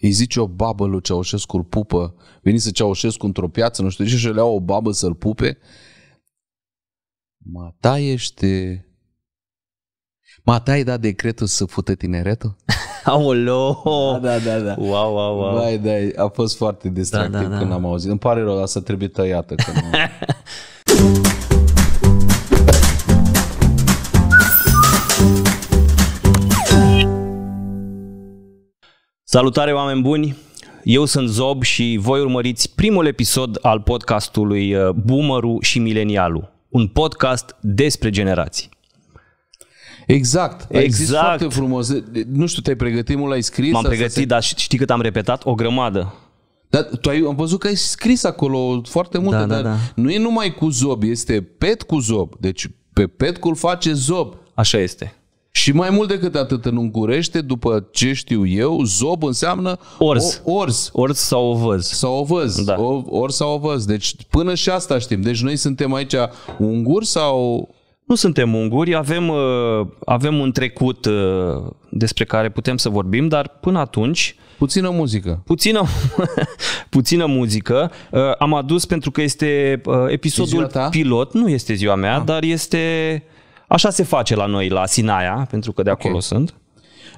îi zice o babă lui Ceaușescu, îl pupă, să Ceaușescu într-o piață, nu știu ce, și le o babă să-l pupe, mă taiește... Mă tai da decretul să fută tineretul? Aolo! Da, da, da, da. Wow, wow, wow. Vai, da, a fost foarte da, distractiv da, da, da. când am auzit. Îmi pare rău, asta trebuie tăiată. Că nu... Salutare oameni buni! Eu sunt Zob și voi urmăriți primul episod al podcastului uh, Boomerul și Milenialul, un podcast despre generații. Exact, exact. foarte frumos. Nu știu, te-ai pregătit mult, ai scris? M-am pregătit, se... dar știi cât am repetat? O grămadă. Dar tu ai, am văzut că ai scris acolo foarte multe, da, da dar da, da. nu e numai cu zob, este pet cu zob. Deci pe pet cu face zob. Așa este. Și mai mult decât atât, în ungurește, după ce știu eu, zob înseamnă orz. O, orz. orz sau ovăz. Sau ovăz. Da. O, orz sau ovăz. Deci până și asta știm. Deci noi suntem aici unguri sau... Nu suntem unguri, avem, uh, avem un trecut uh, despre care putem să vorbim, dar până atunci... Puțină muzică. Puțină, puțină muzică. Uh, am adus pentru că este episodul pilot, nu este ziua mea, ah. dar este Așa se face la noi, la Sinaia, pentru că de acolo okay. sunt.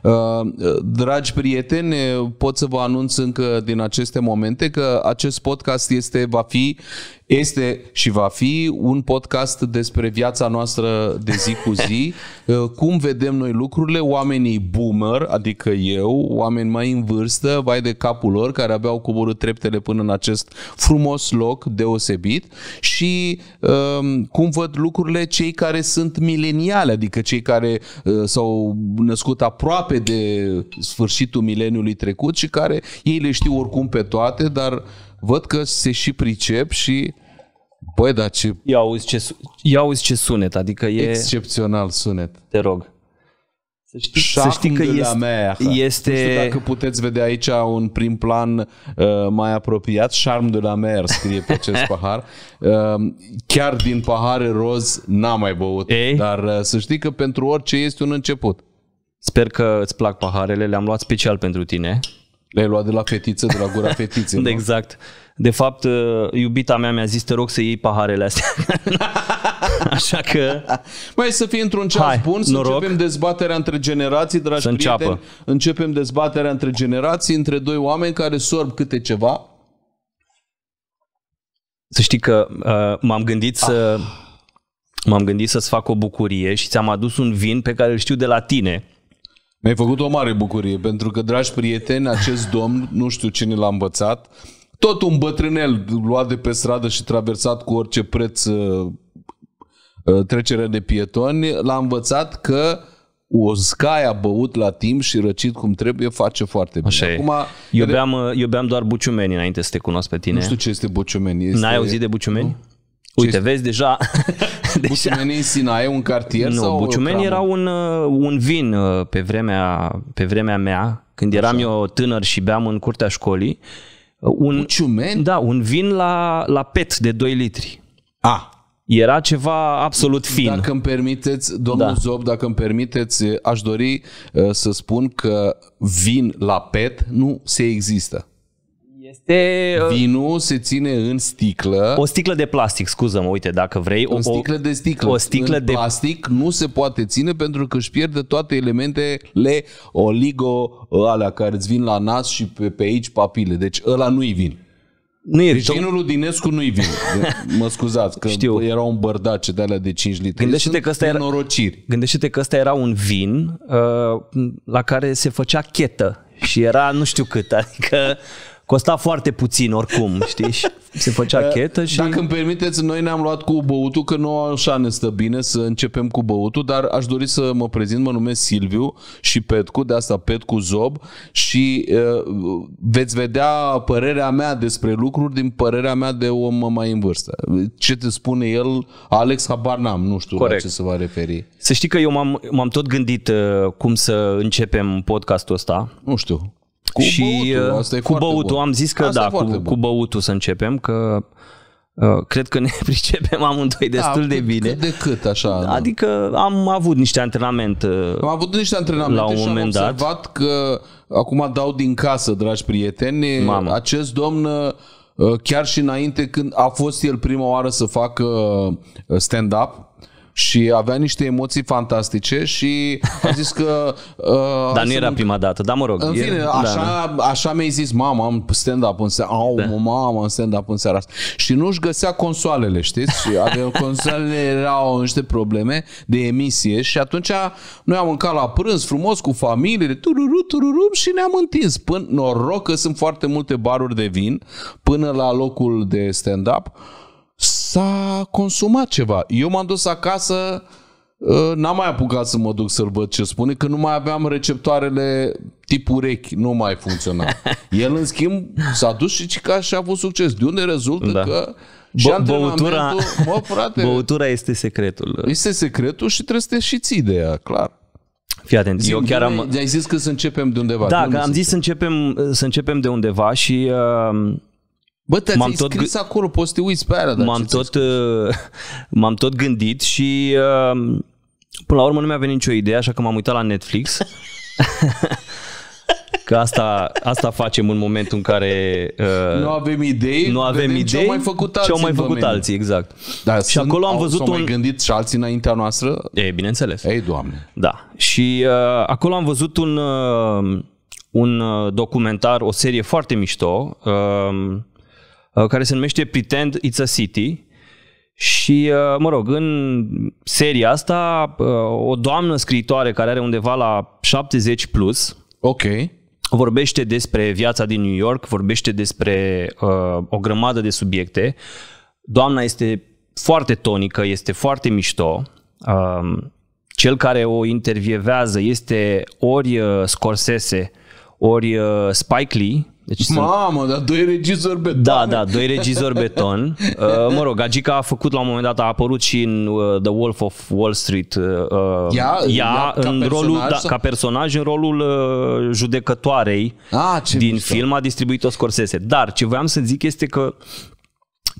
Uh, dragi prieteni, pot să vă anunț încă din aceste momente că acest podcast este, va fi este și va fi un podcast despre viața noastră de zi cu zi, uh, cum vedem noi lucrurile, oamenii boomer, adică eu, oameni mai în vârstă, vai de capul lor, care abia au coborât treptele până în acest frumos loc deosebit și um, cum văd lucrurile cei care sunt mileniale, adică cei care uh, s-au născut aproape de sfârșitul mileniului trecut și care ei le știu oricum pe toate, dar văd că se și pricep și Băi, dar ce... Ia auzi ce, ia auzi ce sunet, adică e... Excepțional sunet. Te rog. Să știi, să știi că este, mea, este... Nu știu dacă puteți vedea aici un prim plan uh, mai apropiat, Charme de la mer scrie pe acest pahar. Uh, chiar din pahare roz n-am mai băut, Ei? dar uh, să știi că pentru orice este un început. Sper că îți plac paharele, le-am luat special pentru tine. Le-ai luat de la fetiță, de la gura fetiței. exact. Nu? De fapt, uh, iubita mea mi-a zis, te rog să iei paharele astea. Așa că... Mai să fie într-un ceas Hai, bun, să noroc. începem dezbaterea între generații, dragi să prieteni. Înceapă. Începem dezbaterea între generații, între doi oameni care sorb câte ceva. Să știi că uh, m-am gândit ah. să... M-am gândit să-ți fac o bucurie și ți-am adus un vin pe care îl știu de la tine. Mi-ai făcut o mare bucurie, pentru că, dragi prieteni, acest domn, nu știu cine l-a învățat, tot un bătrânel luat de pe stradă și traversat cu orice preț uh, uh, trecerea de pietoni, l-a învățat că o scaia băut la timp și răcit cum trebuie face foarte bine. Așa Acum, Eu, beam, uh, eu beam doar buciumeni înainte să te cunosc pe tine. Nu știu ce este buciumeni. Este... N-ai auzit de buciumeni? Nu? Ce Uite, este? vezi deja... buciumeni în Sinae, un cartier? Nu, sau buciumeni era un, un vin pe vremea, pe vremea mea, când eram Așa. eu tânăr și beam în curtea școlii. Uh, Uh, un, Buciumen? Da, un vin la, la PET de 2 litri. A. Era ceva absolut fin. Dacă îmi permiteți, domnul da. Zob, dacă îmi permiteți, aș dori uh, să spun că vin la PET nu se există. Este... Uh, vinul se ține în sticlă. O sticlă de plastic, scuză-mă, uite, dacă vrei. O, o sticlă de sticlă. O sticlă în de plastic nu se poate ține pentru că își pierde toate elementele oligo alea care îți vin la nas și pe, pe aici papile. Deci ăla nu-i vin. Nu e deci vinul Dinescu nu-i vin. Mă scuzați, că Știu. era un bărdace de alea de 5 litri. Gândește-te că, ăsta era... Gândește-te că ăsta era un vin uh, la care se făcea chetă și era nu știu cât, adică Costa foarte puțin oricum, știi? Și se făcea eh, chetă și... Dacă îmi permiteți, noi ne-am luat cu băutul, că nu așa ne stă bine să începem cu băutul, dar aș dori să mă prezint, mă numesc Silviu și Petcu, de asta Petcu Zob și uh, veți vedea părerea mea despre lucruri din părerea mea de om mai în vârstă. Ce te spune el, Alex, habar n-am, nu știu Corect. la ce se va referi. Să știi că eu m-am, m-am tot gândit uh, cum să începem podcastul ăsta. Nu știu. Cu și băutul, uh, asta e cu băutul bun. am zis că asta da, cu, cu băutul să începem, că uh, cred că ne pricepem amândoi da, destul da, de bine. Cât de cât, așa. Adică nu? am avut niște antrenamente. Am avut niște antrenamente la un și moment dat. observat că acum dau din casă, dragi prieteni, Mama. acest domn uh, chiar și înainte când a fost el prima oară să facă stand-up, și avea niște emoții fantastice și a zis că... Uh, dar nu era prima dată, dar mă rog. În fine, e, da, așa, da, așa mi-ai zis, mama, am stand-up în seara au, da. mama, am stand-up în seara asta. Și nu-și găsea consoalele, știți? Și consoalele erau niște probleme de emisie și atunci noi am mâncat la prânz frumos cu familiile, tururu, tururu, și ne-am întins. Până, noroc că sunt foarte multe baruri de vin până la locul de stand-up s-a consumat ceva. Eu m-am dus acasă, ă, n-am mai apucat să mă duc să-l văd ce spune, că nu mai aveam receptoarele tip urechi, nu mai funcționa. El, în schimb, s-a dus și cica și a avut succes. De unde rezultă da. că și Bă, băutura, mă, frate, băutura este secretul. Este secretul și trebuie să te și ții de ea, clar. Fii atent. Zim, eu chiar am... Ai zis că să începem de undeva. Da, că am zis să începem, să începem de undeva și uh, Bă, te-ai tot scris acolo, poți să te uiți pe aia. M-am tot, uh, m-am tot gândit și uh, până la urmă nu mi-a venit nicio idee, așa că m-am uitat la Netflix. Că asta, asta facem în momentul în care uh, nu avem idei, nu avem idei ce au mai făcut alții. Ce au mai făcut alții, exact. Da, și sunt, acolo am văzut s-au un... mai gândit și alții înaintea noastră? E, bineînțeles. Ei, Doamne. Da. Și uh, acolo am văzut un, uh, un uh, documentar, o serie foarte mișto, uh, Uh, care se numește Pretend It's a City. Și, uh, mă rog, în seria asta, uh, o doamnă scriitoare care are undeva la 70 plus, ok, vorbește despre viața din New York, vorbește despre uh, o grămadă de subiecte. Doamna este foarte tonică, este foarte mișto. Uh, cel care o intervievează este ori uh, Scorsese, ori uh, Spike Lee, deci Mamă, sunt... dar doi regizori beton. Da, da, doi regizori beton. Uh, mă rog, Gagica a făcut la un moment dat, a apărut și în uh, The Wolf of Wall Street. Uh, uh ea, ea în ca rolul, personaj, da, ca personaj în rolul uh, judecătoarei ce din mișto. film a distribuit-o Scorsese. Dar ce voiam să zic este că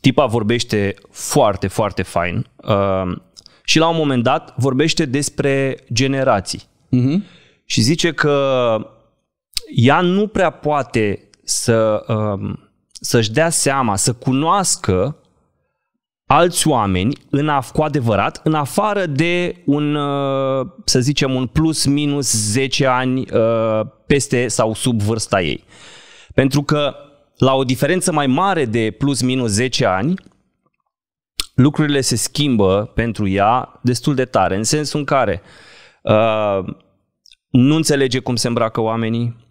tipa vorbește foarte, foarte fain uh, și la un moment dat vorbește despre generații. Uh-huh. Și zice că ea nu prea poate să, um, să-și dea seama, să cunoască alți oameni în af- cu adevărat, în afară de un, uh, să zicem, un plus minus 10 ani uh, peste sau sub vârsta ei. Pentru că la o diferență mai mare de plus minus 10 ani, lucrurile se schimbă pentru ea destul de tare, în sensul în care uh, nu înțelege cum se îmbracă oamenii,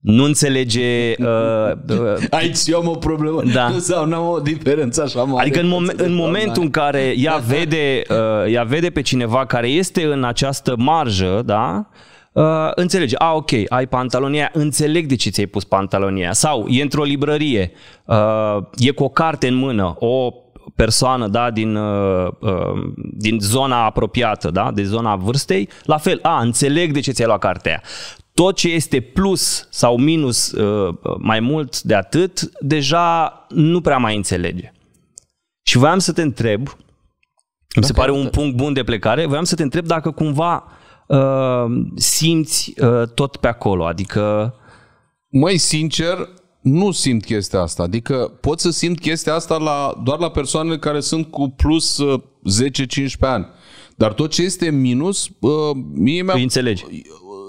nu înțelege... Uh, uh, Aici eu am o problemă da. sau nu am o diferență așa mare. Adică în, mom- în momentul în care ea da. vede, uh, ea vede pe cineva care este în această marjă, da? Uh, înțelege, a, ah, ok, ai pantalonia, înțeleg de ce ți-ai pus pantalonia. Sau e într-o librărie, uh, e cu o carte în mână, o persoană da, din, uh, uh din zona apropiată, da, de zona vârstei, la fel, a, ah, înțeleg de ce ți-ai luat cartea tot ce este plus sau minus uh, mai mult de atât, deja nu prea mai înțelege. Și voiam să te întreb, îmi da, se pare un punct bun de plecare, voiam să te întreb dacă cumva uh, simți uh, tot pe acolo, adică... mai sincer, nu simt chestia asta. Adică pot să simt chestia asta la, doar la persoanele care sunt cu plus 10-15 uh, ani. Dar tot ce este minus, uh, mie mi-a... Înțelegi.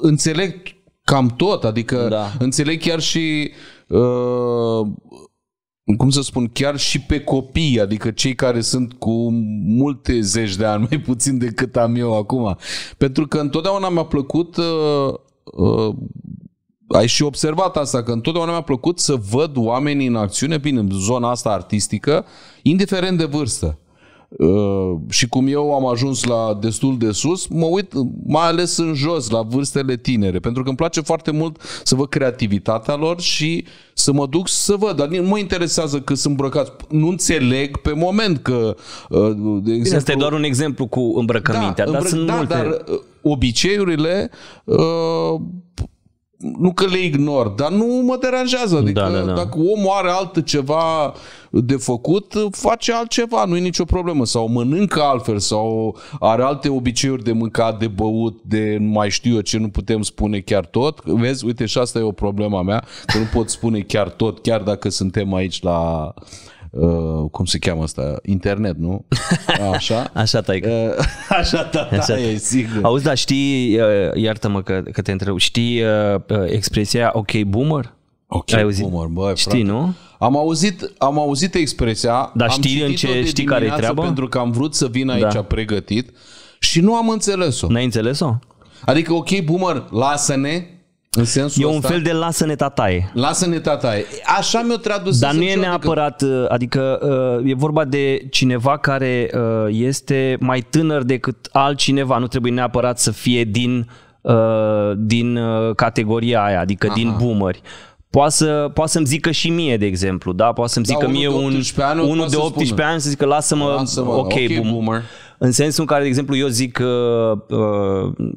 Înțeleg cam tot, adică da. înțeleg chiar și uh, cum să spun, chiar și pe copii, adică cei care sunt cu multe zeci de ani, mai puțin decât am eu acum. Pentru că întotdeauna mi-a plăcut, uh, uh, ai și observat asta, că întotdeauna mi-a plăcut să văd oamenii în acțiune, bine, în zona asta artistică, indiferent de vârstă. Uh, și cum eu am ajuns la destul de sus, mă uit mai ales în jos, la vârstele tinere, pentru că îmi place foarte mult să văd creativitatea lor și să mă duc să văd, dar nu mă interesează că sunt îmbrăcați. Nu înțeleg pe moment că... Uh, de exemplu, Bine, asta e doar un exemplu cu îmbrăcămintea, da, îmbră... dar sunt da, multe... Dar uh, obiceiurile uh, nu că le ignor, dar nu mă deranjează. Da, adică da, da, da. dacă omul are altă ceva de făcut, face altceva, nu e nicio problemă. Sau mănâncă altfel, sau are alte obiceiuri de mâncat, de băut, de nu mai știu eu ce, nu putem spune chiar tot. Vezi, uite și asta e o problema mea, că nu pot spune chiar tot, chiar dacă suntem aici la uh, cum se cheamă asta, internet, nu? Așa? Așa, taică. Uh, așa, da, da, taică. ta. e, sigur. Auzi, dar știi, uh, iartă-mă că, că te întreb, știi uh, uh, expresia ok boomer? Ok, Ai auzit? boomer, băi, Știi, frate. nu? Am auzit, am auzit expresia, Dar știi în ce, știi care e treaba? Pentru că am vrut să vin aici da. pregătit și nu am înțeles-o. N-ai înțeles-o? Adică, ok, boomer, lasă-ne, în sensul e un ăsta, fel de lasă-ne tataie. Lasă-ne tataie. Așa mi-o tradus. Dar nu e adică- neapărat, uh, adică uh, e vorba de cineva care uh, este mai tânăr decât altcineva. Nu trebuie neapărat să fie din, din categoria aia, adică Aha. din boomeri poate, să, poate să-mi zică și mie, de exemplu, da? Poate să-mi da, zică da, mie un, unul de 18 ani să zică lasă-mă, lasă-mă ok, okay boomer. boomer. În sensul în care, de exemplu, eu zic că uh,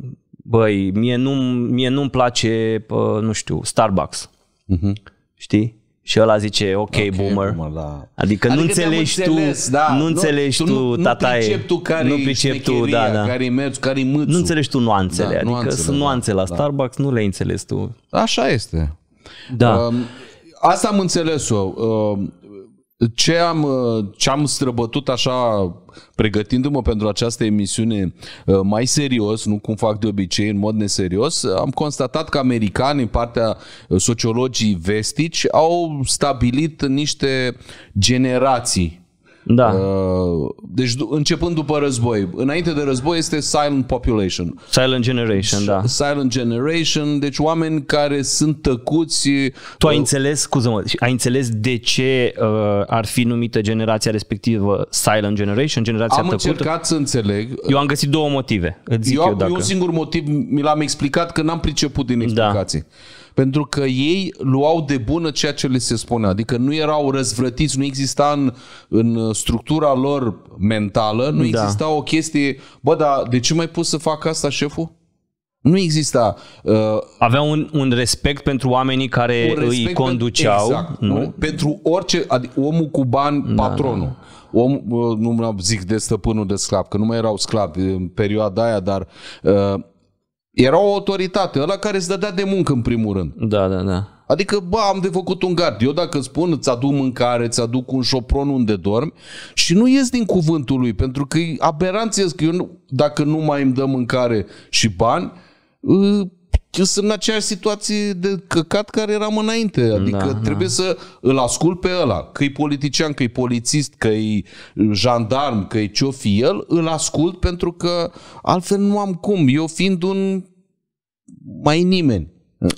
băi, mie, nu, mi mie nu-mi place, pă, nu știu, Starbucks. Uh-huh. Știi? Și ăla zice, ok, okay boomer. boomer da. Adică, adică da, nu înțelegi tu, da, nu înțelegi tu, nu, tataie. Nu tu care nu pricep tu, da, da. care mergi, care Nu înțelegi tu nuanțele, da, adică nuanțele, sunt da, nuanțe da, la da. Starbucks, nu le înțelegi tu. Așa este. Da. Um, asta am înțeles-o. Um, ce am, uh, ce am străbătut așa pregătindu-mă pentru această emisiune uh, mai serios, nu cum fac de obicei, în mod neserios, am constatat că americanii, partea uh, sociologii vestici, au stabilit niște generații da. Uh, deci începând după război. Înainte de război este silent population. Silent generation, da. Silent generation, deci oameni care sunt tăcuți. Tu ai uh, înțeles, scuză-mă, ai înțeles de ce uh, ar fi numită generația respectivă silent generation, generația am tăcută? Am încercat să înțeleg. Eu am găsit două motive. Îți zic eu, eu, dacă... eu un singur motiv mi l-am explicat că n-am priceput din da. explicații. Da pentru că ei luau de bună ceea ce le se spune, adică nu erau răzvrătiți, nu exista în, în structura lor mentală, nu da. exista da. o chestie, bă, dar de ce mai pus să fac asta șeful? Nu exista... Uh, Aveau un, un respect pentru oamenii care îi conduceau. Pentru, exact, nu? pentru orice, adică omul cu bani, da, patronul. Da, da. om, uh, nu zic de stăpânul de sclav, că nu mai erau sclavi în perioada aia, dar uh, era o autoritate, ăla care îți dădea de muncă în primul rând. Da, da, da. Adică, bă, am de făcut un gard. Eu dacă spun, îți aduc mâncare, îți aduc un șopron unde dormi și nu ies din cuvântul lui, pentru că e aberanție că eu nu, dacă nu mai îmi dă mâncare și bani, sunt în aceeași situație de căcat care eram înainte. Adică da, da. trebuie da. să îl ascult pe ăla. că e politician, că-i polițist, că-i jandarm, că-i ce-o fi el, îl ascult pentru că altfel nu am cum. Eu fiind un mai nimeni.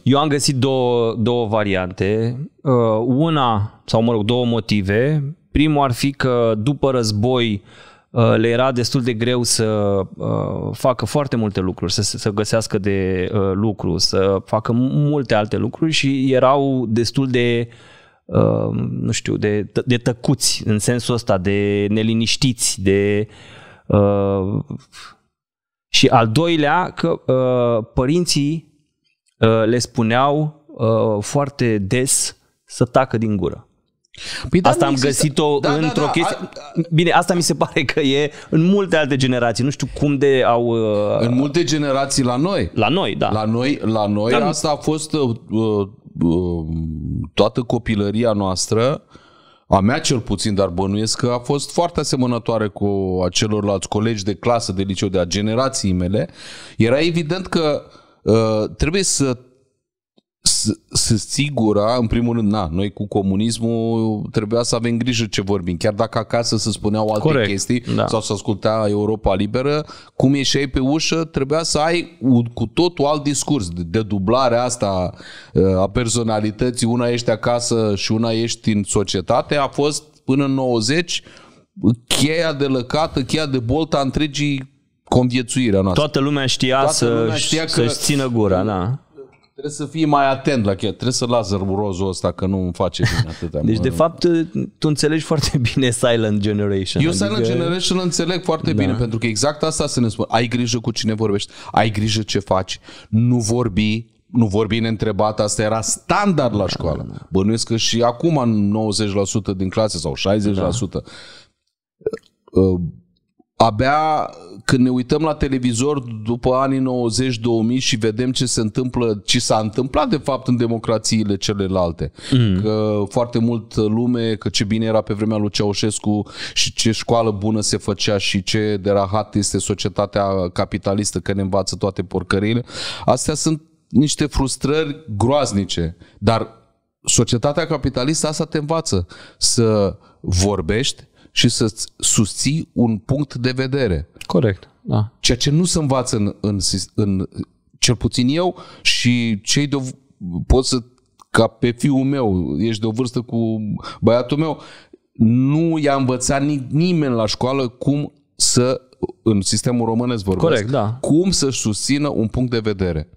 Eu am găsit două, două variante. Uh, una, sau mă rog, două motive. Primul ar fi că după război Uh, le era destul de greu să uh, facă foarte multe lucruri, să, să găsească de uh, lucru, să facă multe alte lucruri și erau destul de nu știu, de, de tăcuți în sensul ăsta, de neliniștiți, de și al doilea că părinții le spuneau foarte des să tacă din gură. Păi da, asta am găsit-o da, da, într-o da, da. chestie. A... Da. Bine, asta mi se pare că e în multe alte generații. Nu știu cum de au. Uh... În multe generații la noi. La noi, da. La noi, la noi Dar... asta a fost uh, uh, uh, toată copilăria noastră. A mea cel puțin, dar bănuiesc că a fost foarte asemănătoare cu a celorlalți colegi de clasă, de liceu, de a generației mele. Era evident că uh, trebuie să să sigura, în primul rând, na, noi cu comunismul trebuia să avem grijă ce vorbim, chiar dacă acasă se spuneau alte Corect, chestii da. sau să asculta Europa Liberă, cum ieșeai pe ușă, trebuia să ai un, cu totul alt discurs, de dublarea asta uh, a personalității, una ești acasă și una ești în societate, a fost până în 90 cheia de lăcată, cheia de bolta întregii conviețuirea noastră. Toată lumea știa Toată să, lumea știa să țină gura, da. Trebuie să fii mai atent la chestia. Trebuie să laser rozul ăsta că nu îmi face bine atâta. Deci, mă... de fapt, tu înțelegi foarte bine Silent Generation. Eu adică... Silent Generation înțeleg foarte da. bine, pentru că exact asta se ne spune. Ai grijă cu cine vorbești, ai grijă ce faci, nu vorbi nu vorbi neîntrebat, asta era standard la da, școală. Da. Bănuiesc că și acum 90% din clase sau 60% da. Uh, uh, abia când ne uităm la televizor după anii 90-2000 și vedem ce se întâmplă, ce s-a întâmplat de fapt în democrațiile celelalte, mm. că foarte mult lume, că ce bine era pe vremea lui Ceaușescu și ce școală bună se făcea și ce de rahat este societatea capitalistă, că ne învață toate porcările, astea sunt niște frustrări groaznice, dar societatea capitalistă asta te învață să vorbești, și să susții un punct de vedere. Corect, da. Ceea ce nu se învață în, în, în cel puțin eu și cei de pot să ca pe fiul meu, ești de o vârstă cu băiatul meu, nu i-a învățat nimeni la școală cum să, în sistemul românesc vorbesc, Corect, da. cum să susțină un punct de vedere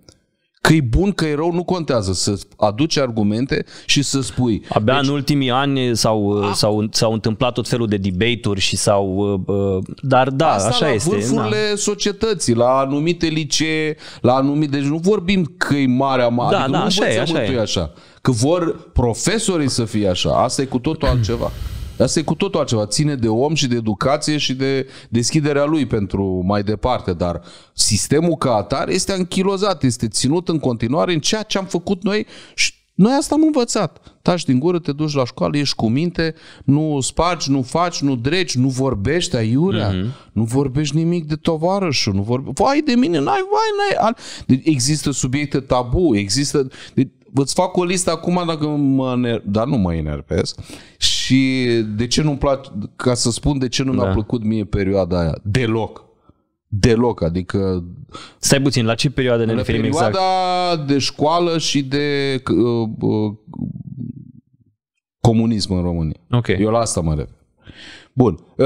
că e bun, că e rău, nu contează. Să aduci argumente și să spui. Abia deci, în ultimii ani s-au, a... Ah. Uh, s-au, s-au întâmplat tot felul de debate-uri și s-au... Uh, uh, dar da, Asta așa la este. vârfurile da. societății, la anumite licee, la anumite... Deci nu vorbim că e marea mare. Da, adică da, nu așa e, așa e. așa. Că vor profesorii să fie așa. Asta e cu totul altceva. Asta e cu totul altceva. Ține de om și de educație și de deschiderea lui pentru mai departe. Dar sistemul ca atar este anchilozat, este ținut în continuare în ceea ce am făcut noi și noi asta am învățat. Taci din gură, te duci la școală, ești cu minte, nu spargi, nu faci, nu dreci, nu vorbești aiurea, mm-hmm. nu vorbești nimic de tovarășul, nu vorbești... Vai de mine, n-ai, vai, n-ai... Deci există subiecte tabu, există... Deci, îți fac o listă acum dacă mă... Dar nu mă enervez. Și de ce nu-mi place, ca să spun de ce nu da. mi-a plăcut mie perioada aia, deloc. Deloc, adică... Stai puțin, la ce perioadă ne referim exact? perioada de școală și de uh, uh, comunism în România. Okay. Eu la asta mă refer. Bun. Uh,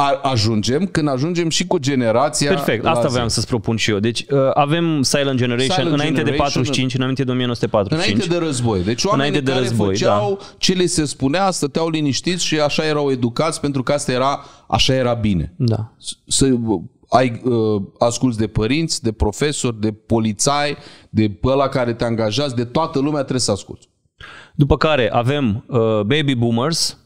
a, ajungem când ajungem și cu generația... Perfect, asta vreau să-ți propun și eu. Deci uh, avem Silent Generation Silent înainte Generation, de 45, înainte de 1945. Înainte de război. Deci oamenii înainte de care război, da. făceau da. ce le se spunea, stăteau liniștiți și așa erau educați pentru că asta era, așa era bine. Da. Să uh, ai uh, ascult de părinți, de profesori, de polițai, de ăla care te angajați, de toată lumea trebuie să asculți. După care avem uh, baby boomers,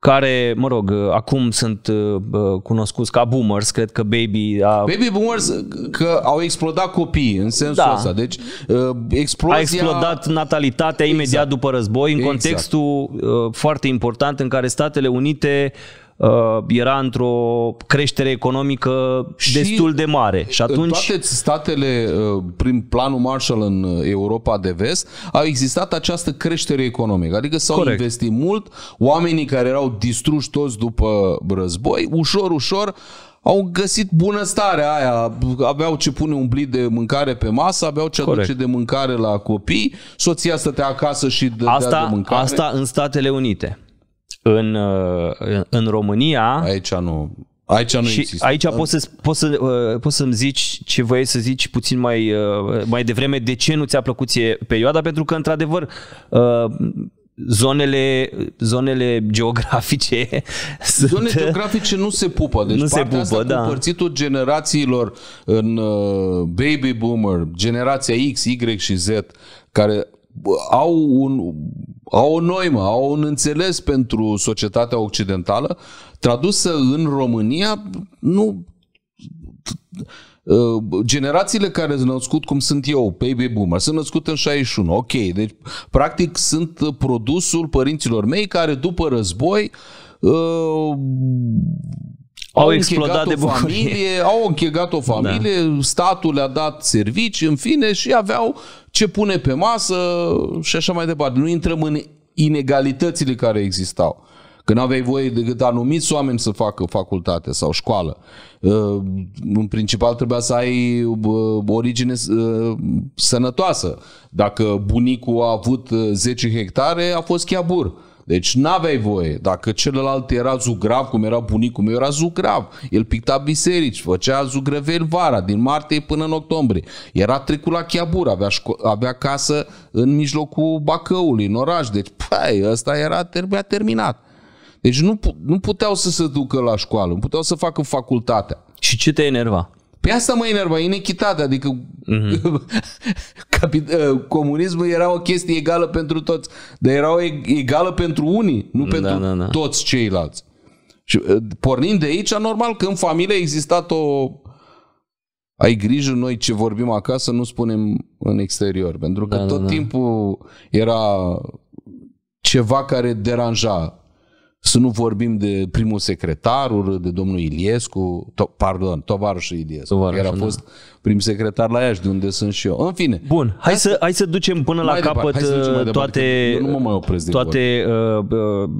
care, mă rog, uh, acum sunt uh, cunoscuți ca boomers, cred că baby a... Baby boomers că au explodat copiii în sensul da. ăsta, deci uh, explozia... A explodat natalitatea exact. imediat după război, în exact. contextul uh, foarte important în care Statele Unite uh, Uh, era într-o creștere economică și destul de mare. Și atunci... În toate statele, uh, prin planul Marshall în uh, Europa de vest, a existat această creștere economică. Adică s-au Corect. investit mult, oamenii care erau distruși toți după război, ușor, ușor, au găsit bunăstarea aia, aveau ce pune un blid de mâncare pe masă, aveau ce Corect. aduce de mâncare la copii, soția stătea acasă și dădea asta, de mâncare. Asta în Statele Unite în, uh, în România... Aici nu, Aici nu și există. Aici poți, să, poți, uh, să, poți să-mi zici ce voiai să zici puțin mai, uh, mai devreme, de ce nu ți-a plăcut ție perioada, pentru că, într-adevăr, zonele, zonele geografice Zonele sunt, geografice nu se pupă. Deci nu se pupă, asta da. cu părțitul generațiilor în baby boomer, generația X, Y și Z, care au un au o noimă, au un înțeles pentru societatea occidentală, tradusă în România, nu uh, generațiile care s-au născut, cum sunt eu, baby boomer, sunt născut în 61, ok, deci practic sunt produsul părinților mei care după război uh, au explodat de bucurie. Familie, au închegat o da. familie, da. statul le-a dat servicii, în fine, și aveau ce pune pe masă și așa mai departe. Nu intrăm în inegalitățile care existau. Că nu aveai voie decât anumiți oameni să facă facultate sau școală. Uh, în principal trebuia să ai uh, origine uh, sănătoasă. Dacă bunicul a avut 10 hectare, a fost chiar bur deci n-aveai voie. Dacă celălalt era zugrav, cum era bunicul meu, era zugrav. El picta biserici, făcea zugrăveli vara, din martie până în octombrie. Era trecut la Chiabur, avea, șco- avea casă în mijlocul Bacăului, în oraș. Deci, păi, ăsta era, trebuia terminat. Deci nu, nu puteau să se ducă la școală, nu puteau să facă facultatea. Și ce te enerva? Pe asta mă enerva, inechitate, adică mm-hmm. comunismul era o chestie egală pentru toți, dar era o egală pentru unii, nu da, pentru da, da. toți ceilalți. Și ă, pornind de aici, normal că în familie a existat o... Ai grijă noi ce vorbim acasă, nu spunem în exterior, pentru că da, da tot da, da. timpul era ceva care deranja să nu vorbim de primul secretarul, de domnul Iliescu, to- pardon, tovarășul Iliescu, tovarășul, care a da. fost da. prim secretar la Iași, de unde sunt și eu. În fine. Bun, hai, hai să, hai să ducem până la capăt uh, departe, toate, nu mă mai toate, uh, uh,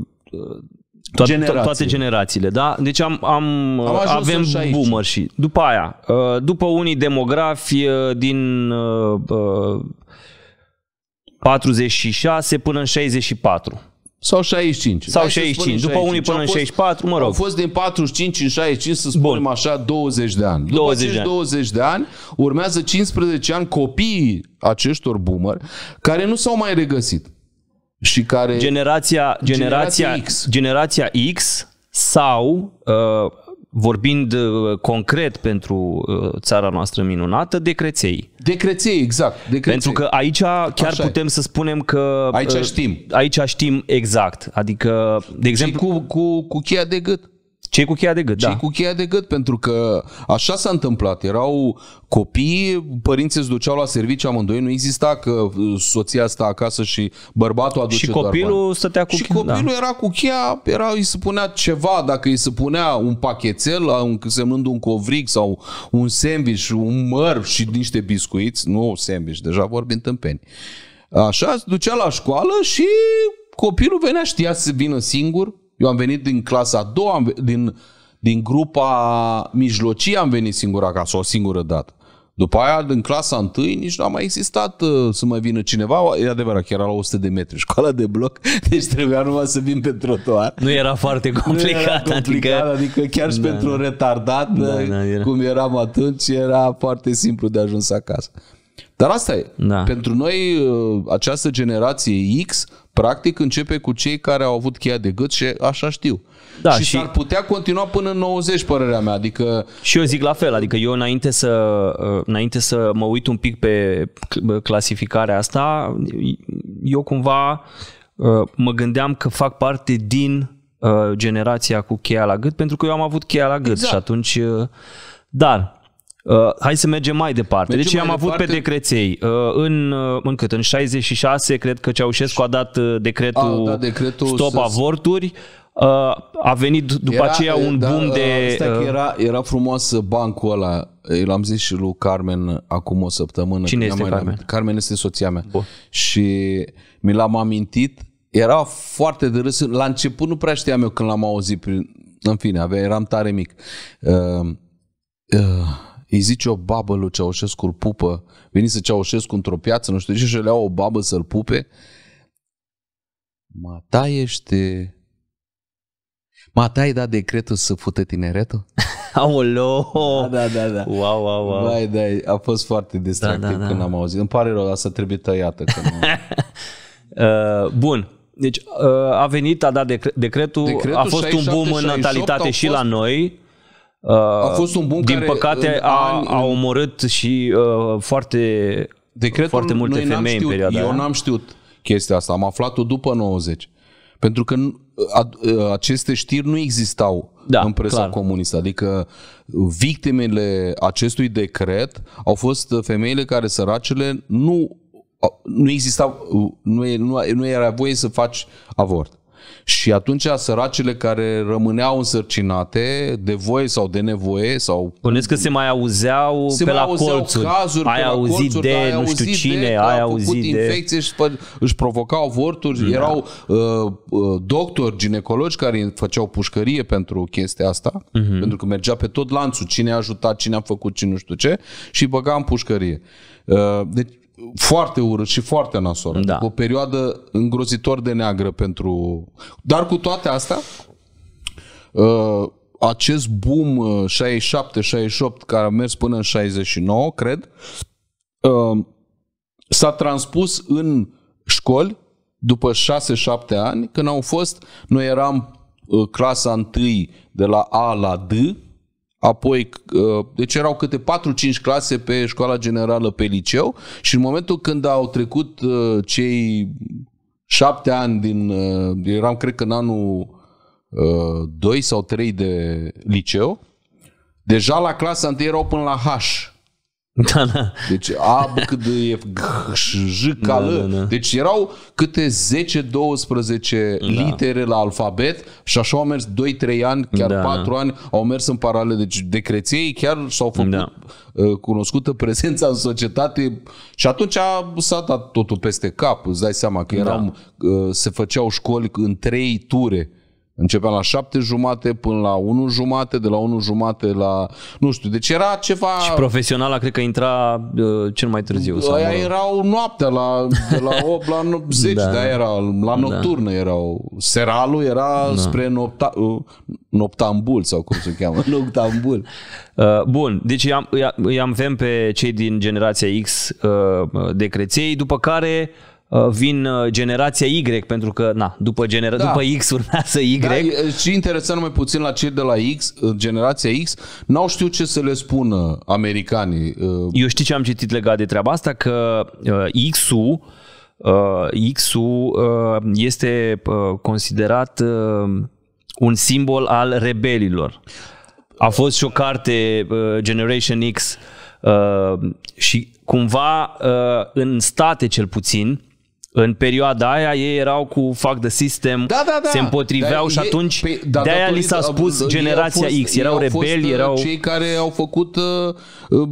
toate, generațiile. toate generațiile, da? Deci am, am, am uh, avem boomer și după aia, după unii demografi din 46 până în 64. Sau 65. Sau Hai 65, după 65. unii până în 64, mă rog. Au fost din 45 în 65, să spunem Bun. așa, 20 de ani. După 20 acești 20 de ani, urmează 15 ani copiii aceștor boomer care nu s-au mai regăsit. Și care... Generația, generația, generația X. Generația X sau uh, vorbind uh, concret pentru uh, țara noastră minunată, de creței. De creței, exact. De creței. Pentru că aici chiar Așa putem e. să spunem că... Aici uh, știm. Aici știm exact. Adică, de exemplu... cu, cu, cu cheia de gât. Cei cu cheia de gât, Cei da. cu cheia de gât, pentru că așa s-a întâmplat. Erau copii, părinții se duceau la serviciu amândoi, nu exista că uh, soția sta acasă și bărbatul aduce Și copilul doar stătea cu Și da. copilul da. era cu cheia, era, îi se punea ceva, dacă îi se punea un pachetel, un, semnând un covric sau un sandwich, un măr și niște biscuiți, nu un sandwich, deja vorbim tâmpeni. Așa, se ducea la școală și copilul venea, știa să vină singur, eu am venit din clasa a doua, am, din, din grupa mijlocie am venit singur acasă, o singură dată. După aia, în clasa întâi, nici nu a mai existat uh, să mă vină cineva. E adevărat că era la 100 de metri școala de bloc, deci trebuia numai să vin pe trotuar. Nu era foarte complicat. Nu era complicat adică... adică chiar și da, pentru da. un retardat, da, uh, da, era. cum eram atunci, era foarte simplu de ajuns acasă. Dar asta e. Da. Pentru noi, uh, această generație X practic începe cu cei care au avut cheia de gât și așa știu. Da, și, și s-ar putea continua până în 90, părerea mea. Adică... Și eu zic la fel, adică eu înainte să, uh, înainte să mă uit un pic pe clasificarea asta, eu cumva uh, mă gândeam că fac parte din uh, generația cu cheia la gât, pentru că eu am avut cheia la gât exact. și atunci... Dar Uh, hai să mergem mai departe. Mergem deci am avut departe. pe decreței. Uh, în, uh, în cât? În 66, cred că Ceaușescu a dat uh, decretul, a, da, decretul stop să... avorturi. Uh, a venit după era, aceea un da, boom uh, de... Că era, era frumos bancul ăla. L-am zis și lui Carmen acum o săptămână. Cine este mai Carmen? Carmen este soția mea. Bun. Și mi l-am amintit. Era foarte de râs. La început nu prea știam eu când l-am auzit. Prin... În fine, avea, eram tare mic. Uh, uh, îi zice o babă lui Ceaușescu, îl pupă, venise Ceaușescu într-o piață, nu știu ce, și le o babă să-l pupe. Mataiește... Matai da decretul să fută tineretul? Aolo! Da, da, da. Wow, wow, wow. Vai, da, a fost foarte da, distractiv da, da, da. când am auzit. Îmi pare rău, să trebuie tăiată. Că nu... uh, bun, deci uh, a venit, a dat decretul, decretul a fost un boom în natalitate și la noi a fost un bun din care păcate a, a omorât și uh, foarte, decretul, foarte multe femei știut, în perioada Eu aia. n-am știut chestia asta, am aflat-o după 90. Pentru că uh, uh, aceste știri nu existau da, în presa clar. comunistă. Adică victimele acestui decret au fost uh, femeile care săracele nu nu exista, nu, nu, nu era voie să faci avort. Și atunci săracele care rămâneau însărcinate de voie sau de nevoie sau... Puneți că se mai auzeau se pe mai la auzeau colțuri. Cazuri, ai pe la auzit colțuri, de ai nu știu auzit cine, de, ai auzit de... infecție și își provocau avorturi. Da. Erau uh, uh, doctori, ginecologi care făceau pușcărie pentru chestia asta, uh-huh. pentru că mergea pe tot lanțul. Cine a ajutat, cine a făcut, cine nu știu ce și băga în pușcărie. Uh, deci foarte urât și foarte nasol. Da. O perioadă îngrozitor de neagră pentru... Dar cu toate astea, uh, acest boom 67-68 uh, care a mers până în 69, cred, uh, s-a transpus în școli după 6-7 ani, când au fost, noi eram clasa 1 de la A la D, apoi, uh, deci erau câte 4-5 clase pe școala generală, pe liceu și în momentul când au trecut uh, cei 7 ani din, uh, eram cred că în anul 2 sau 3 de liceu, deja la clasa întâi erau până la H da, da. Deci A, B, C, D, E, F, G, H, J, K, L. Da, da, da. Deci erau câte 10-12 da. litere la alfabet și așa au mers 2-3 ani, chiar da, 4 ani, au mers în paralel. Deci decreției chiar s-au făcut da. Uh, cunoscută prezența în societate și atunci s-a dat totul peste cap. Îți dai seama că da. eram, da. se făceau școli în 3 ture Începea la șapte jumate până la unu jumate, de la unu jumate la... Nu știu, deci era ceva... Și profesionala cred că intra uh, cel mai târziu. Aia sau erau noaptea, la, de la 8 la 10, da. era, la da. nocturnă da. erau. Seralul era da. spre nopta, uh, noptambul sau cum se cheamă, noctambul. Uh, bun, deci îi am am i pe cei din generația X uh, de creței, după care uh, Uh, vin uh, generația Y, pentru că, na, după, genera- da. după X urmează Y. Da, și interesant mai puțin la cei de la X, uh, generația X, n-au știut ce să le spună americanii. Eu știu ce am citit legat de treaba asta, că X-ul X-ul este considerat un simbol al rebelilor. A fost și o carte Generation X și cumva în state cel puțin în perioada aia ei erau cu fac de sistem, da, da, da. se împotriveau da, și atunci pe, da, de-aia li s-a spus generația fost, X, erau rebeli, fost, uh, erau... cei care au făcut uh, uh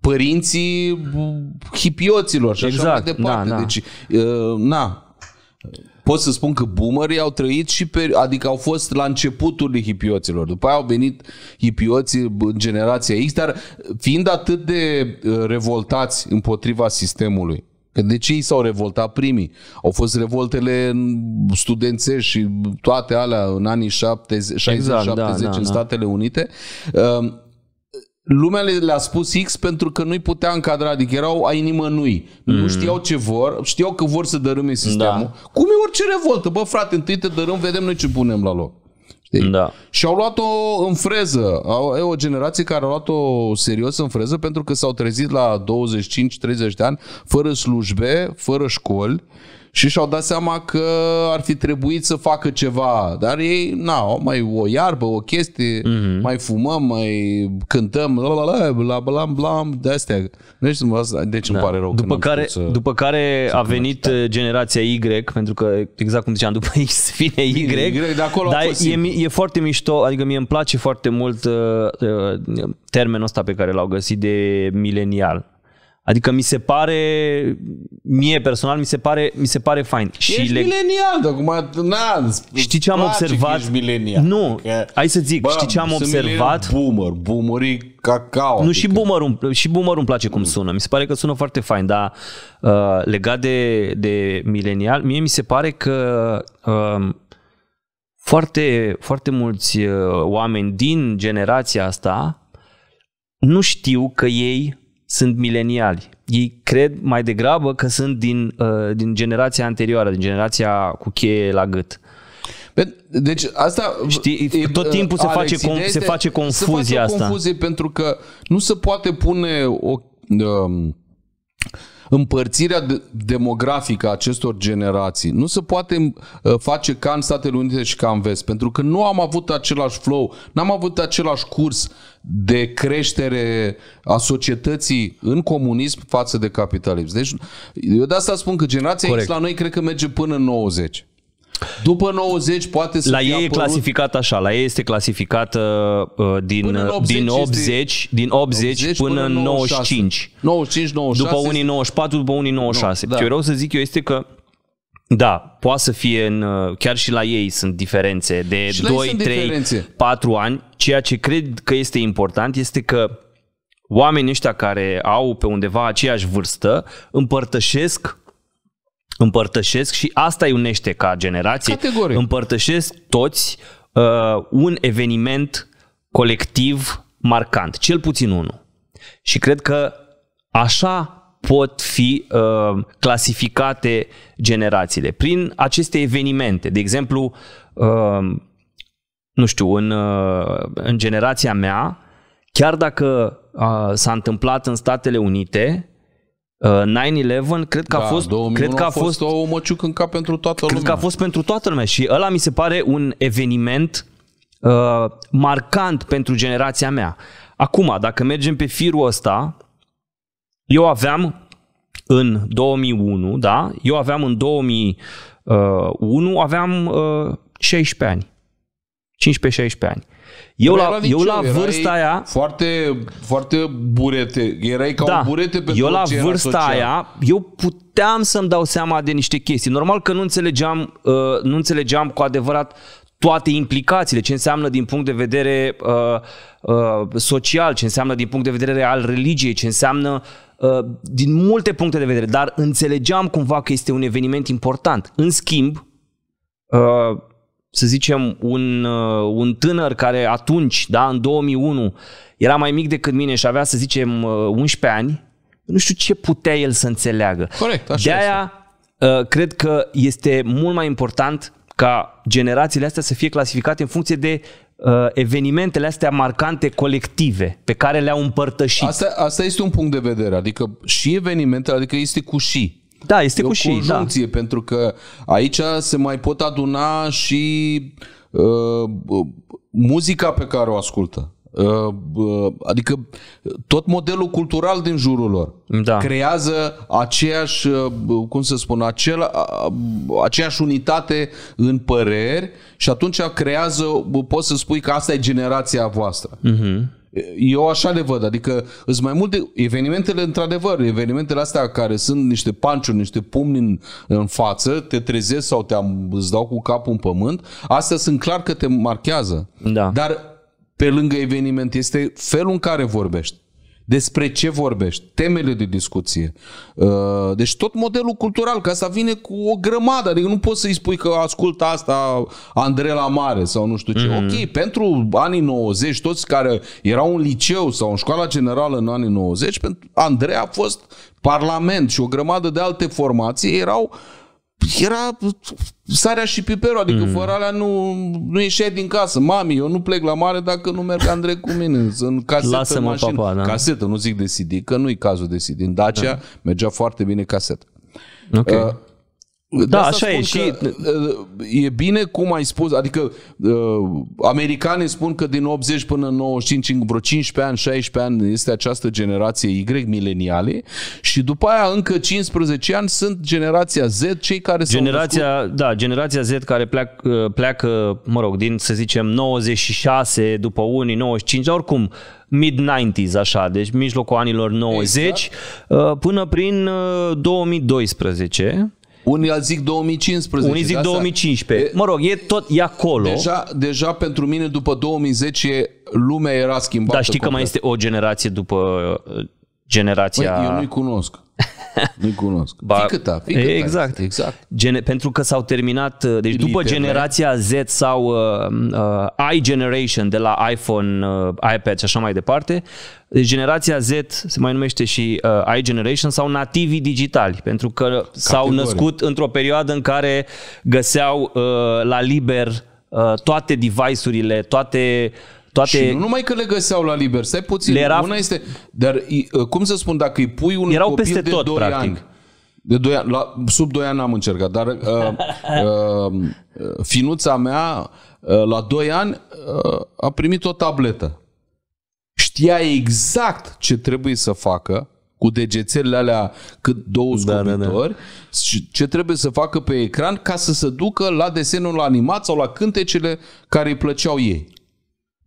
părinții uh, hipioților și exact, așa mai exact, departe. Da, da. Deci, uh, na, pot să spun că boomerii au trăit și pe, adică au fost la începutul hipioților. După aia au venit hipioții în generația X, dar fiind atât de revoltați împotriva sistemului, Că de ce ei s-au revoltat primii? Au fost revoltele studențești și toate alea în anii 60-70 exact, da, da, în da. Statele da. Unite. Um, lumea le-a spus X pentru că nu-i putea încadra, adică erau ai nimănui. Mm. Nu știau ce vor, știau că vor să dărâme sistemul. Da. Cum e orice revoltă? Bă, frate, întâi te dărâm, vedem noi ce punem la loc. Știi? Da. Și au luat-o în freză. Au, e o generație care a luat-o serios în freză pentru că s-au trezit la 25-30 de ani fără slujbe, fără școli și și-au dat seama că ar fi trebuit să facă ceva, dar ei, na, mai o iarbă, o chestie, mm-hmm. mai fumăm, mai cântăm, la la la, la la la, de astea. Deci, deci da. îmi pare rău. După care, să, după care a venit da. generația Y, pentru că, exact cum ziceam, după X vine Y, y de acolo dar e, e foarte mișto, adică mie îmi place foarte mult uh, uh termenul ăsta pe care l-au găsit de milenial. Adică mi se pare, mie personal, mi se pare, mi se pare fain. Ești și le... milenial, acum, na, Știi ce am observat? Ești milenial. Nu, că, hai să zic, bă, știi ce am observat? Boomer, boomerii cacao. Nu, adică... și boomer și boomer îmi place cum mm. sună. Mi se pare că sună foarte fain, dar uh, legat de, de milenial, mie mi se pare că uh, foarte, foarte mulți uh, oameni din generația asta nu știu că ei sunt mileniali. Ei cred mai degrabă că sunt din, uh, din generația anterioară, din generația cu cheie la gât. Deci asta Știi, e, tot timpul se Alex, face, com, se face confuzia se face asta. confuzie pentru că nu se poate pune o um, împărțirea demografică a acestor generații nu se poate uh, face ca în Statele Unite și ca în vest, pentru că nu am avut același flow, n-am avut același curs de creștere a societății în comunism față de capitalism. Deci, eu de asta spun că generația Corect. X la noi cred că merge până în 90. După 90 poate să La ei apărut... e clasificat așa, la ei este clasificat uh, uh din, până 80, uh, din 80, este... din 80, 80 până, până în 95. 95, 96. După unii 94, după unii 96. Nu, da. Ce vreau să zic eu este că da, poate să fie în, uh, chiar și la ei sunt diferențe de și 2, 3, diferențe. 4 ani. Ceea ce cred că este important este că oamenii ăștia care au pe undeva aceeași vârstă împărtășesc împărtășesc și asta îi unește ca generație. Categoric. Împărtășesc toți uh, un eveniment colectiv marcant, cel puțin unul. Și cred că așa pot fi uh, clasificate generațiile prin aceste evenimente. De exemplu, uh, nu știu, în, uh, în generația mea, chiar dacă uh, s-a întâmplat în Statele Unite, 9-11, cred că da, a fost... cred că a fost, fost o măciucă în cap pentru toată lumea. Cred că a fost pentru toată lumea și ăla mi se pare un eveniment uh, marcant pentru generația mea. Acum, dacă mergem pe firul ăsta, eu aveam în 2001, da? Eu aveam în 2001, uh, aveam uh, 16 ani. 15-16 ani. Eu la, eu la vârsta aia... Foarte, foarte burete. Erai ca da, un burete pentru Eu la vârsta aia, eu puteam să-mi dau seama de niște chestii. Normal că nu înțelegeam, uh, nu înțelegeam cu adevărat toate implicațiile, ce înseamnă din punct de vedere uh, uh, social, ce înseamnă din punct de vedere al religiei, ce înseamnă uh, din multe puncte de vedere, dar înțelegeam cumva că este un eveniment important. În schimb, uh, să zicem, un, uh, un tânăr care atunci, da, în 2001, era mai mic decât mine și avea, să zicem, 11 uh, ani, nu știu ce putea el să înțeleagă. Corect, așa De aia, este. Uh, cred că este mult mai important ca generațiile astea să fie clasificate în funcție de evenimentele astea marcante colective pe care le-au împărtășit. Asta, asta este un punct de vedere, adică și evenimentele, adică este cu și. Da, este e cu și. Da. pentru că aici se mai pot aduna și uh, muzica pe care o ascultă. Uh, uh, adică tot modelul cultural din jurul lor da. creează aceeași, uh, cum să spun, acela, aceeași unitate în păreri și atunci creează, poți să spui că asta e generația voastră. Uh-huh. Eu așa le văd, adică sunt mai multe evenimentele, într-adevăr, evenimentele astea care sunt niște panciuri, niște pumni în, în față, te trezesc sau te am, îți dau cu capul în pământ, astea sunt clar că te marchează. Da. Dar pe lângă eveniment este felul în care vorbești despre ce vorbești, temele de discuție. Uh, deci tot modelul cultural, că asta vine cu o grămadă, adică nu poți să-i spui că ascultă asta Andrei la Mare sau nu știu ce. Mm-hmm. Ok, pentru anii 90, toți care erau în liceu sau în școala generală în anii 90, pentru Andrei a fost parlament și o grămadă de alte formații erau uh, era sarea și piperul, adică mm. fără alea nu, nu ieșeai din casă. Mami, eu nu plec la mare dacă nu merg Andrei cu mine. În casetă, Lasă-mă, mașină. Papa, da. Casetă, nu zic de CD, că nu-i cazul de CD. În Dacia da. mergea foarte bine casetă. Okay. Uh, da, așa e. Și... E bine cum ai spus, adică uh, americanii spun că din 80 până în 95, în vreo 15 ani, 16 ani, este această generație Y, mileniale, și după aia încă 15 ani sunt generația Z, cei care generația, au născut... Da, generația Z care pleacă, uh, pleacă, mă rog, din, să zicem, 96, după unii, 95, dar oricum, mid-90s, așa, deci mijlocul anilor 90, exact. Uh, până prin 2012, unii zic 2015. Unii zic 2015. E, mă rog, e tot, e acolo. Deja, deja pentru mine după 2010 lumea era schimbată. Dar știi complet. că mai este o generație după generația... Păi, eu nu-i cunosc. Nu-i cunosc. Ba, ficăta, câta exact. Este, exact. Gen, pentru că s-au terminat, uh, deci Literele. după generația Z sau uh, uh, iGeneration de la iPhone, uh, iPad și așa mai departe, deci generația Z se mai numește și uh, iGeneration sau nativii digitali, pentru că s-au născut într-o perioadă în care găseau uh, la liber uh, toate device-urile, toate uh, toate... Și nu numai că le găseau la liber, stai puțin. Le era... Una este, dar uh, cum să spun, dacă îi pui un Erau copil peste de tot, 2 practic. ani, de 2 ani, la, sub 2 ani am încercat, dar uh, uh, finuța mea uh, la 2 ani uh, a primit o tabletă. Știa exact ce trebuie să facă cu degețelele alea cât două scubitori, da, da, da. ce trebuie să facă pe ecran ca să se ducă la desenul animat sau la cântecele care îi plăceau ei.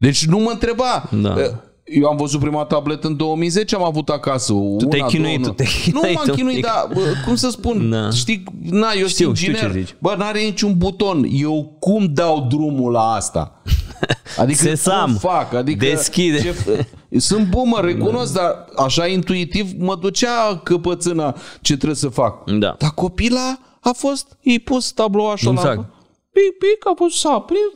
Deci nu mă întreba. Da. Eh, eu am văzut prima tabletă în 2010, am avut acasă. Una, te-ai chinuit, două, tu te Nu m-am chinuit, dar cum să spun, na. Da. știi, na, eu știu, inginer, știu ce zici. bă, n-are niciun buton. Eu cum dau drumul la asta? Adică Sesam, cum fac? Adică deschide. Ce, sunt boomer, da. recunosc, da. dar așa intuitiv mă ducea căpățâna ce trebuie să fac. Da. Dar copila a fost, i pus tabloașul exact. la... Pic, pic, a fost s-a prins,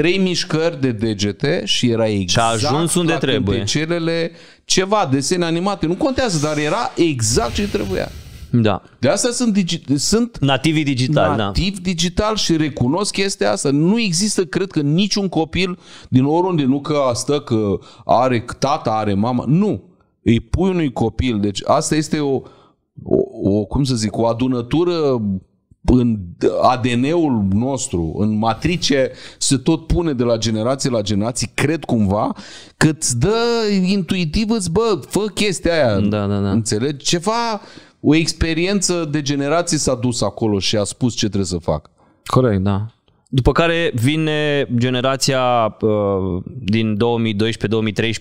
trei mișcări de degete și era exact și a exact ajuns unde la trebuie. Celele ceva, desene animate, nu contează, dar era exact ce trebuia. Da. De asta sunt, digi- sunt nativi digital, nativ da. digital și recunosc chestia asta. Nu există, cred că, niciun copil din oriunde, nu că stă, că are tata, are mama. Nu. Îi pui unui copil. Deci asta este o, o, o cum să zic, o adunătură în ADN-ul nostru, în matrice, se tot pune de la generație la generație, cred cumva, că îți dă intuitiv, îți bă, fă chestia aia. Da, da, da. Înțelegi? Ceva, o experiență de generații s-a dus acolo și a spus ce trebuie să fac. Corect, da. După care vine generația uh, din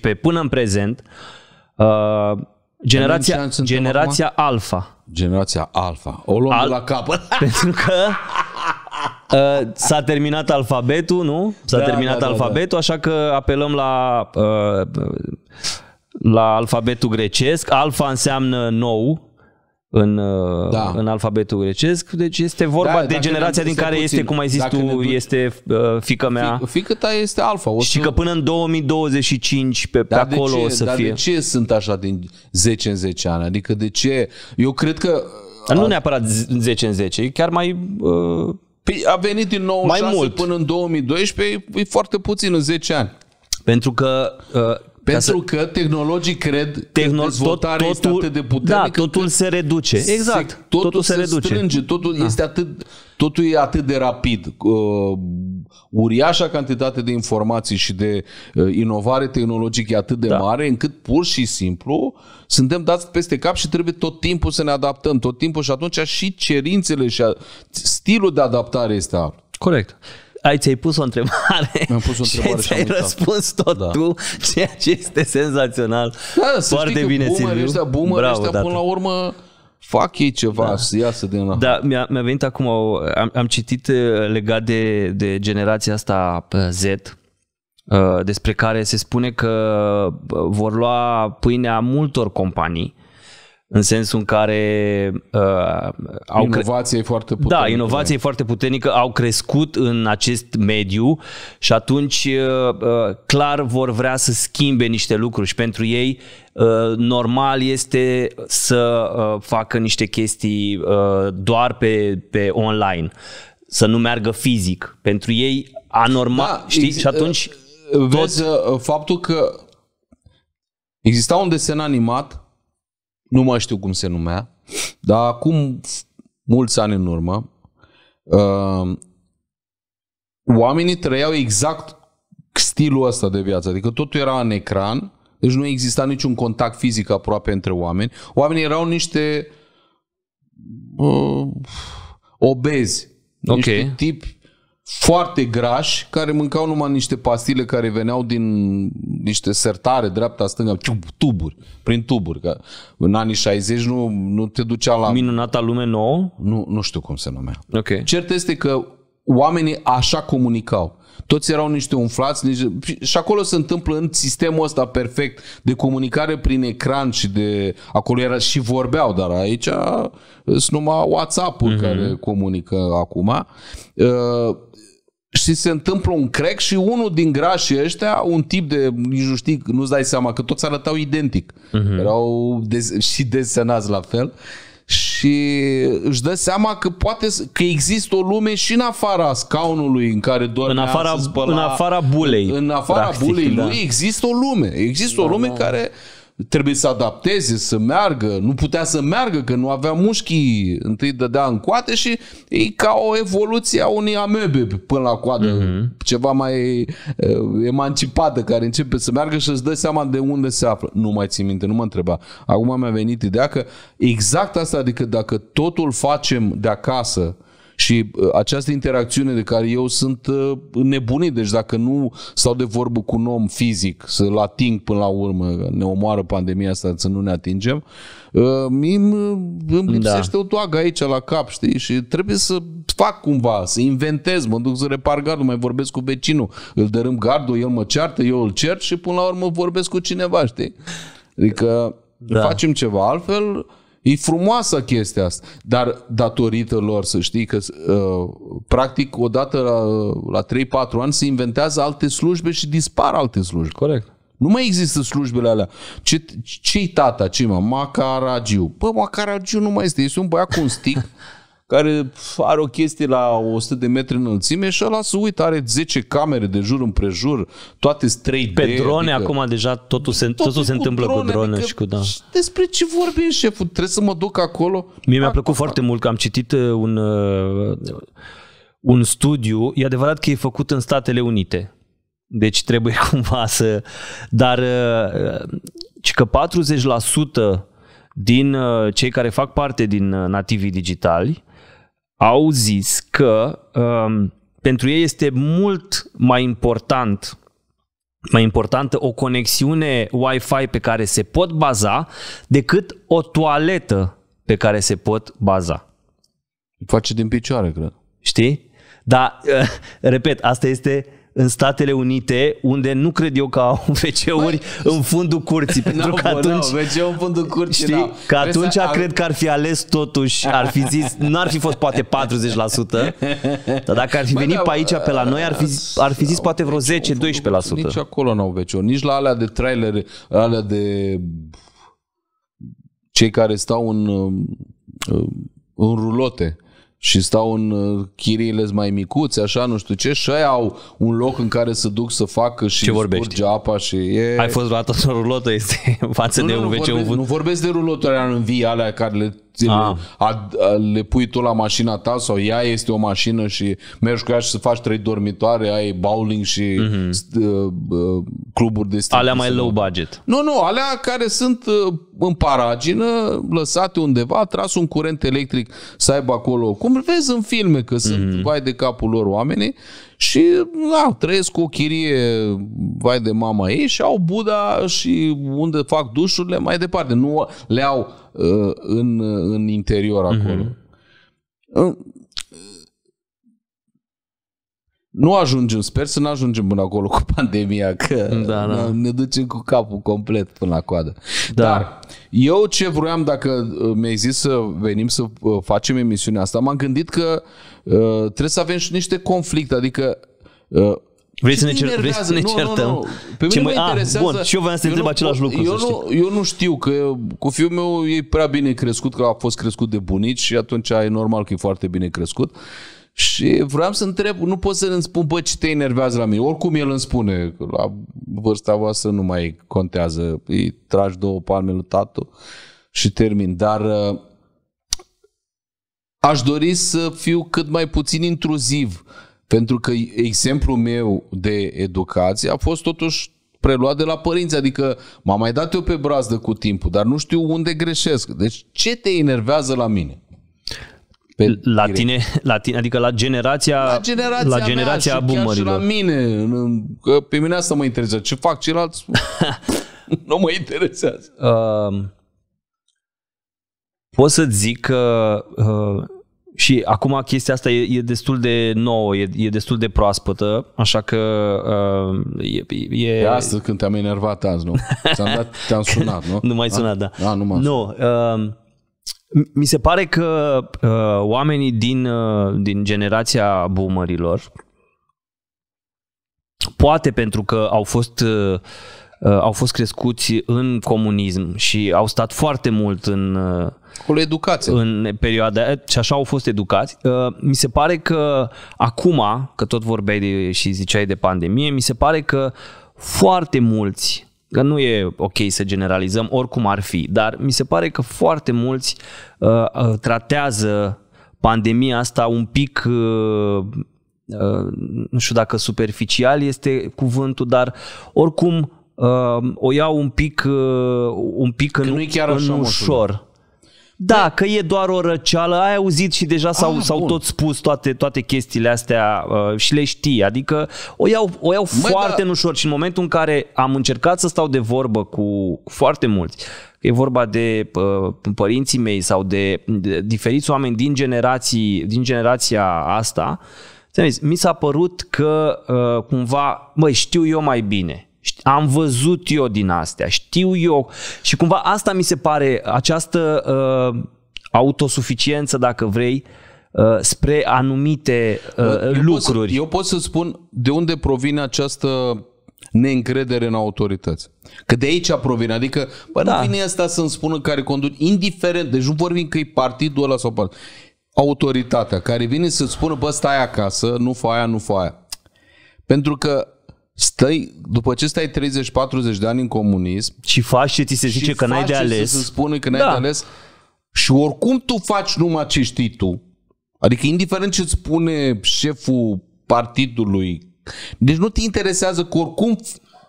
2012-2013 până în prezent, uh, generația, generația Alfa generația Alfa. O luăm Al- la capăt. Pentru că uh, s-a terminat alfabetul, nu? S-a da, da terminat da, da. alfabetul, da. așa că apelăm la uh, la alfabetul grecesc. Alfa înseamnă nou, în, uh, da. în alfabetul grecesc, deci este vorba da, de generația din care puțin, este, cum ai zis tu, duci, este uh, fică mea. Fică ta este alfa. O să... Și că până în 2025 pe, da, pe acolo ce, o să dar fie. de ce sunt așa din 10 în 10 ani? Adică de ce? Eu cred că... nu neapărat 10 în 10, e chiar mai... Uh, Păi a venit din 96 mai mult. până în 2012, păi e foarte puțin în 10 ani. Pentru că uh, pentru să... că tehnologii cred Tehnolo- că dezvoltarea tot, totul, este atât de da, puternică. Da, totul se reduce. Exact. Se, totul, totul se, se reduce. strânge, totul, da. este atât, totul e atât de rapid. Uh, uriașa cantitate de informații și de uh, inovare tehnologică e atât de da. mare încât pur și simplu suntem dați peste cap și trebuie tot timpul să ne adaptăm, tot timpul și atunci și cerințele și a, stilul de adaptare este alt. Corect ai, ți-ai pus o întrebare Mi-am pus o întrebare și, și ai răspuns tot da. tu, ceea ce este senzațional. Da, da, Foarte bine, Silviu. Ăștia, boomer Bravo, ăștia, până la urmă, fac ei ceva da. să iasă din Da, mi-a, mi-a venit acum, am, am citit uh, legat de, de generația asta uh, Z, uh, despre care se spune că vor lua pâinea multor companii în sensul în care uh, au inovație cre... e foarte puternică. Da, inovație e foarte puternică, au crescut în acest mediu și atunci uh, uh, clar vor vrea să schimbe niște lucruri și pentru ei uh, normal este să uh, facă niște chestii uh, doar pe, pe online, să nu meargă fizic. Pentru ei anormal, da, știi? Ex- și atunci uh, vezi tot... Uh, faptul că exista un desen animat nu mai știu cum se numea, dar acum mulți ani în urmă, uh, oamenii trăiau exact stilul ăsta de viață. Adică totul era în ecran, deci nu exista niciun contact fizic aproape între oameni. Oamenii erau niște uh, obezi. Ok. Niște tipi foarte grași, care mâncau numai niște pastile care veneau din niște sertare, dreapta, stânga, tuburi, prin tuburi. Că în anii 60 nu, nu te ducea la... Minunata lume nouă? Nu, nu știu cum se numea. Okay. Cert este că oamenii așa comunicau. Toți erau niște umflați niște... și acolo se întâmplă în sistemul ăsta perfect de comunicare prin ecran și de... Acolo era și vorbeau, dar aici uh, sunt numai WhatsApp-ul mm-hmm. care comunică acum. Uh, și se întâmplă un crec și unul din grașii ăștia, un tip de, nici nu știi, nu-ți dai seama, că toți arătau identic. Uh-huh. Erau de- și desenați la fel. Uh, și își dă seama că poate că există o lume și în afara scaunului în care doar în afara, spăla, în afara bulei. În afara practic, bulei da. lui există o lume. Există da, o lume da. care trebuie să adapteze, să meargă, nu putea să meargă, că nu avea mușchii, întâi dădea în coate și e ca o evoluție a unei amebe până la coadă, uh-huh. ceva mai emancipată, care începe să meargă și îți dă seama de unde se află. Nu mai țin minte, nu mă întreba. Acum mi-a venit ideea că exact asta, adică dacă totul facem de acasă, și uh, această interacțiune de care eu sunt uh, nebunit, deci dacă nu stau de vorbă cu un om fizic, să-l ating până la urmă, ne omoară pandemia asta să nu ne atingem, uh, mie îmi da. lipsește da. o toagă aici la cap, știi? Și trebuie să fac cumva, să inventez, mă duc să repar gardul, mai vorbesc cu vecinul, îl dărâm gardul, el mă ceartă, eu îl cer și până la urmă vorbesc cu cineva, știi? Adică da. facem ceva altfel, E frumoasă chestia asta, dar datorită lor, să știi că uh, practic odată la, la 3-4 ani se inventează alte slujbe și dispar alte slujbe. Corect. Nu mai există slujbele alea. Ce, ce-i tata, ce mă? Macaragiu. Bă, Macaragiu nu mai este. Este un băiat cu un stick care are o chestie la 100 de metri înălțime și ăla să uit, are 10 camere de jur împrejur, toate 3D. Pe adică drone adică, acum deja totul se, totul se întâmplă drone, cu drone adică, da. și cu da. Despre ce vorbim, șeful? Trebuie să mă duc acolo? Mie mi-a da. plăcut foarte mult că am citit uh, un, uh, un studiu, e adevărat că e făcut în Statele Unite, deci trebuie cumva să... Dar uh, ci că 40% din cei care fac parte din nativii digitali au zis că um, pentru ei este mult mai important mai importantă o conexiune Wi-Fi pe care se pot baza decât o toaletă pe care se pot baza. Face din picioare, cred. Știi? Dar, repet, asta este în Statele Unite, unde nu cred eu că au WC-uri în fundul curții, pentru că atunci... wc în fundul curții, știi? Da. Că atunci să... cred că ar fi ales totuși, ar fi zis, n-ar fi fost poate 40%, dar dacă ar fi venit da, pe aici, pe la noi, ar fi, ar fi zis poate vreo 10-12%. Nici acolo n-au wc nici la alea de trailer, alea de cei care stau în, în rulote și stau în uh, chiriile mai micuți, așa, nu știu ce, și au un loc în care să duc să facă și ce vorbești? apa și e... Ai fost luată o rulotă, este față nu, de nu, un WC. Nu, vorbesc, nu vorbesc de ruloturi în vii, alea care le a. A, a, le pui tu la mașina ta sau ea este o mașină și mergi cu ea și să faci trei dormitoare, ai bowling și uh-huh. st, uh, uh, cluburi de stil. Alea mai low budget. Nu, nu, alea care sunt uh, în paragină, lăsate undeva, tras un curent electric să aibă acolo. Cum vezi în filme că sunt uh-huh. Mhm. bai de capul lor oamenii și da, trăiesc cu o chirie vai de mama ei și au Buda și unde fac dușurile mai departe. Nu le au uh, în, uh, în interior mhm. acolo. Uh-huh. nu ajungem, sper să nu ajungem până acolo cu pandemia, că da, da. ne ducem cu capul complet până la coadă. Da. Dar eu ce vroiam, dacă uh, mi-ai zis să venim să uh, facem emisiunea asta, m-am gândit că uh, Uh, trebuie să avem și niște conflicte, adică uh, Vrei să ne, cer, vrei să ne nu, certăm? Nu, nu. Pe ce mă, mă a, ah, bun, și eu vreau să întreb același lucru, eu să nu, Eu nu știu, că cu fiul meu e prea bine crescut, că a fost crescut de bunici și atunci e normal că e foarte bine crescut. Și vreau să întreb, nu pot să-l spun, bă, ce te enervează la mine? Oricum el îmi spune, că la vârsta voastră nu mai contează, îi tragi două palme lui tatu și termin. Dar uh, aș dori să fiu cât mai puțin intruziv, pentru că exemplul meu de educație a fost totuși preluat de la părinți, adică m-am mai dat eu pe brazdă cu timpul, dar nu știu unde greșesc. Deci ce te enervează la mine? Pe la direct. tine, la tine, adică la generația la generația, la generația mea, și și la mine, că pe mine asta mă interesează. Ce fac ceilalți? nu mă interesează. Uh, pot să zic că uh, și acum chestia asta e, e destul de nouă, e, e destul de proaspătă, așa că uh, e... e... E astăzi când te-am enervat azi, nu? Ți-am dat, te-am sunat, nu? Nu mai sunat, da. A, nu Nu, uh, mi se pare că uh, oamenii din, uh, din generația boomerilor, poate pentru că au fost... Uh, uh au fost crescuți în comunism și au stat foarte mult în, uh, Acolo educație. În perioada aia, și așa au fost educați. Uh, mi se pare că acum, că tot vorbeai de, și ziceai de pandemie, mi se pare că foarte mulți, că nu e ok să generalizăm oricum ar fi, dar mi se pare că foarte mulți uh, uh tratează pandemia asta un pic uh, uh, nu știu dacă superficial este cuvântul, dar oricum uh, o iau un pic, uh, un pic că în, nu chiar în ușor. ușor. Da, că e doar o răceală, ai auzit și deja s-au, ah, s-au tot spus toate, toate chestiile astea uh, și le știi, adică o iau, o iau Măi, foarte da. ușor și în momentul în care am încercat să stau de vorbă cu foarte mulți, e vorba de uh, părinții mei sau de, de diferiți oameni din, generații, din generația asta, mi s-a părut că uh, cumva, mă, știu eu mai bine am văzut eu din astea, știu eu. Și cumva asta mi se pare, această uh, autosuficiență, dacă vrei, uh, spre anumite uh, eu lucruri. Pot să, eu pot să spun de unde provine această neîncredere în autorități. Că de aici provine, adică bă, da. nu vine asta să-mi spună care conduc, indiferent, deci nu vorbim că e partidul ăla sau partidul, autoritatea care vine să-ți spună, bă, stai acasă, nu fă aia, nu fă aia. Pentru că stai, după ce stai 30-40 de ani în comunism și faci ce ți se zice că n-ai de ales. Și spune că n-ai da. de ales. Și oricum tu faci numai ce știi tu. Adică indiferent ce spune șeful partidului, deci nu te interesează că oricum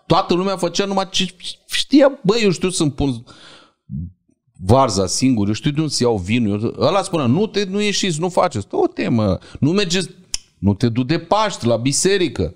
toată lumea făcea numai ce știa, băi, eu știu să-mi pun varza singur, eu știu de unde să iau vinul. Eu, ăla spunea, nu, te, nu ieșiți, nu faceți. O temă, nu mergeți, nu te du de Paști la biserică.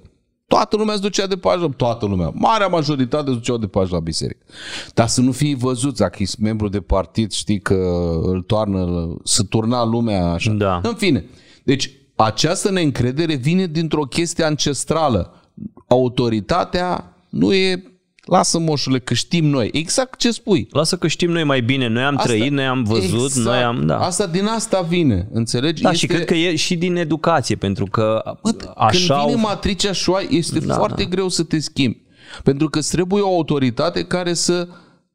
Toată lumea se ducea de pași la toată lumea. Marea majoritate se duceau de pași la biserică. Dar să nu fii văzut, dacă ești membru de partid, știi că îl toarnă, să turna lumea așa. Da. În fine. Deci, această neîncredere vine dintr-o chestie ancestrală. Autoritatea nu e Lasă moșule că știm noi. Exact ce spui. Lasă că știm noi mai bine. Noi am asta, trăit, noi am văzut, exact. noi am... Da. Asta din asta vine, înțelegi? Da, este... și cred că e și din educație, pentru că Bă, așa... Când vine au... matricea șoa, este da, foarte da. greu să te schimbi. Pentru că îți trebuie o autoritate care să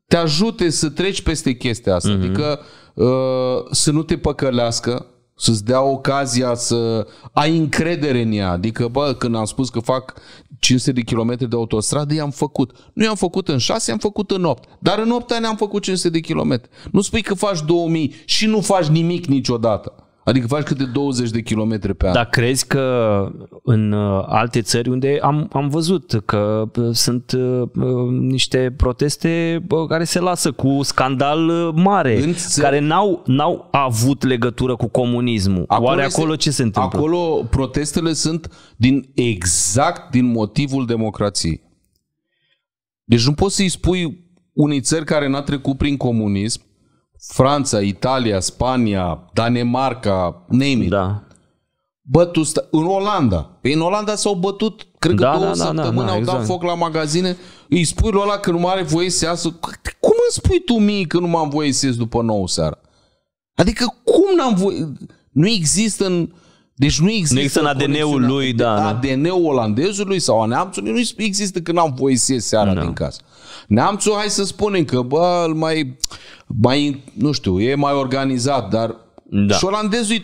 te ajute să treci peste chestia asta. Mm-hmm. Adică uh, să nu te păcălească, să-ți dea ocazia să ai încredere în ea. Adică, bă, când am spus că fac 500 de kilometri de autostradă, i-am făcut. Nu i-am făcut în 6, i-am făcut în 8. Dar în 8 ani am făcut 500 de kilometri. Nu spui că faci 2000 și nu faci nimic niciodată. Adică faci câte 20 de kilometri pe an. Dar crezi că în uh, alte țări unde am, am văzut că uh, sunt uh, niște proteste care se lasă cu scandal mare, în care n-au, n-au avut legătură cu comunismul. Acolo Oare este, acolo ce se întâmplă? Acolo protestele sunt din exact din motivul democrației. Deci nu poți să-i spui unei țări care n-a trecut prin comunism Franța, Italia, Spania, Danemarca, nemi. Da. Bătut stă... în Olanda. Păi în Olanda s-au bătut, cred da, că două da, da, săptămâni, da, da, au exact. dat foc la magazine. Îi spui lui ăla că nu are voie să iasă. Cum îmi spui tu mie că nu m am voie să ies după nouă seara? Adică cum n-am voie... Nu există în deci nu există, nu există în ADN-ul lui, da. ADN-ul da. olandezului sau a neamțului nu există că n-am voie să ies seara no. Da. din casă. Neamțul, hai să spunem că, bă, mai, mai, nu știu, e mai organizat, dar da. și olandezul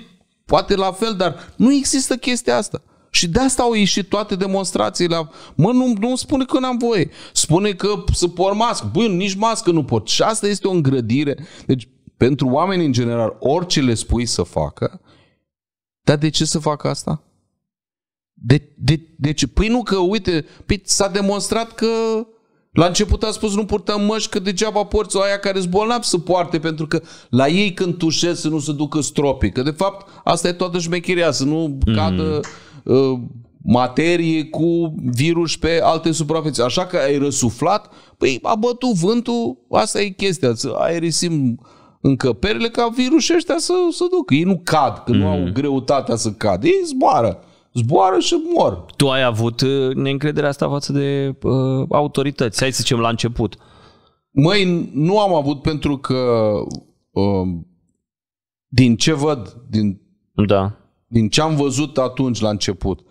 poate la fel, dar nu există chestia asta. Și de asta au ieșit toate demonstrațiile. Mă, nu, nu spune că n-am voie. Spune că să por mască. Bă, nici mască nu pot. Și asta este o îngrădire. Deci, pentru oameni în general, orice le spui să facă, dar de ce să facă asta? De, de, ce? Deci, păi nu că, uite, păi s-a demonstrat că la început a spus nu purtăm măști, că degeaba porți aia care sunt bolnav să poarte, pentru că la ei când tușesc să nu se ducă stropii. Că de fapt asta e toată șmecheria, să nu mm. cadă uh, materie cu virus pe alte suprafețe. Așa că ai răsuflat, păi a bătut vântul, asta e chestia, să aerisim încăperile ca virusul ăștia să, să ducă. Ei nu cad, că mm. nu au greutatea să cadă. Ei zboară. Zboară și mor. Tu ai avut uh, neîncrederea asta față de uh, autorități, hai să zicem la început. Măi, nu am avut pentru că uh, din ce văd, din, da. din ce am văzut atunci la început, uh,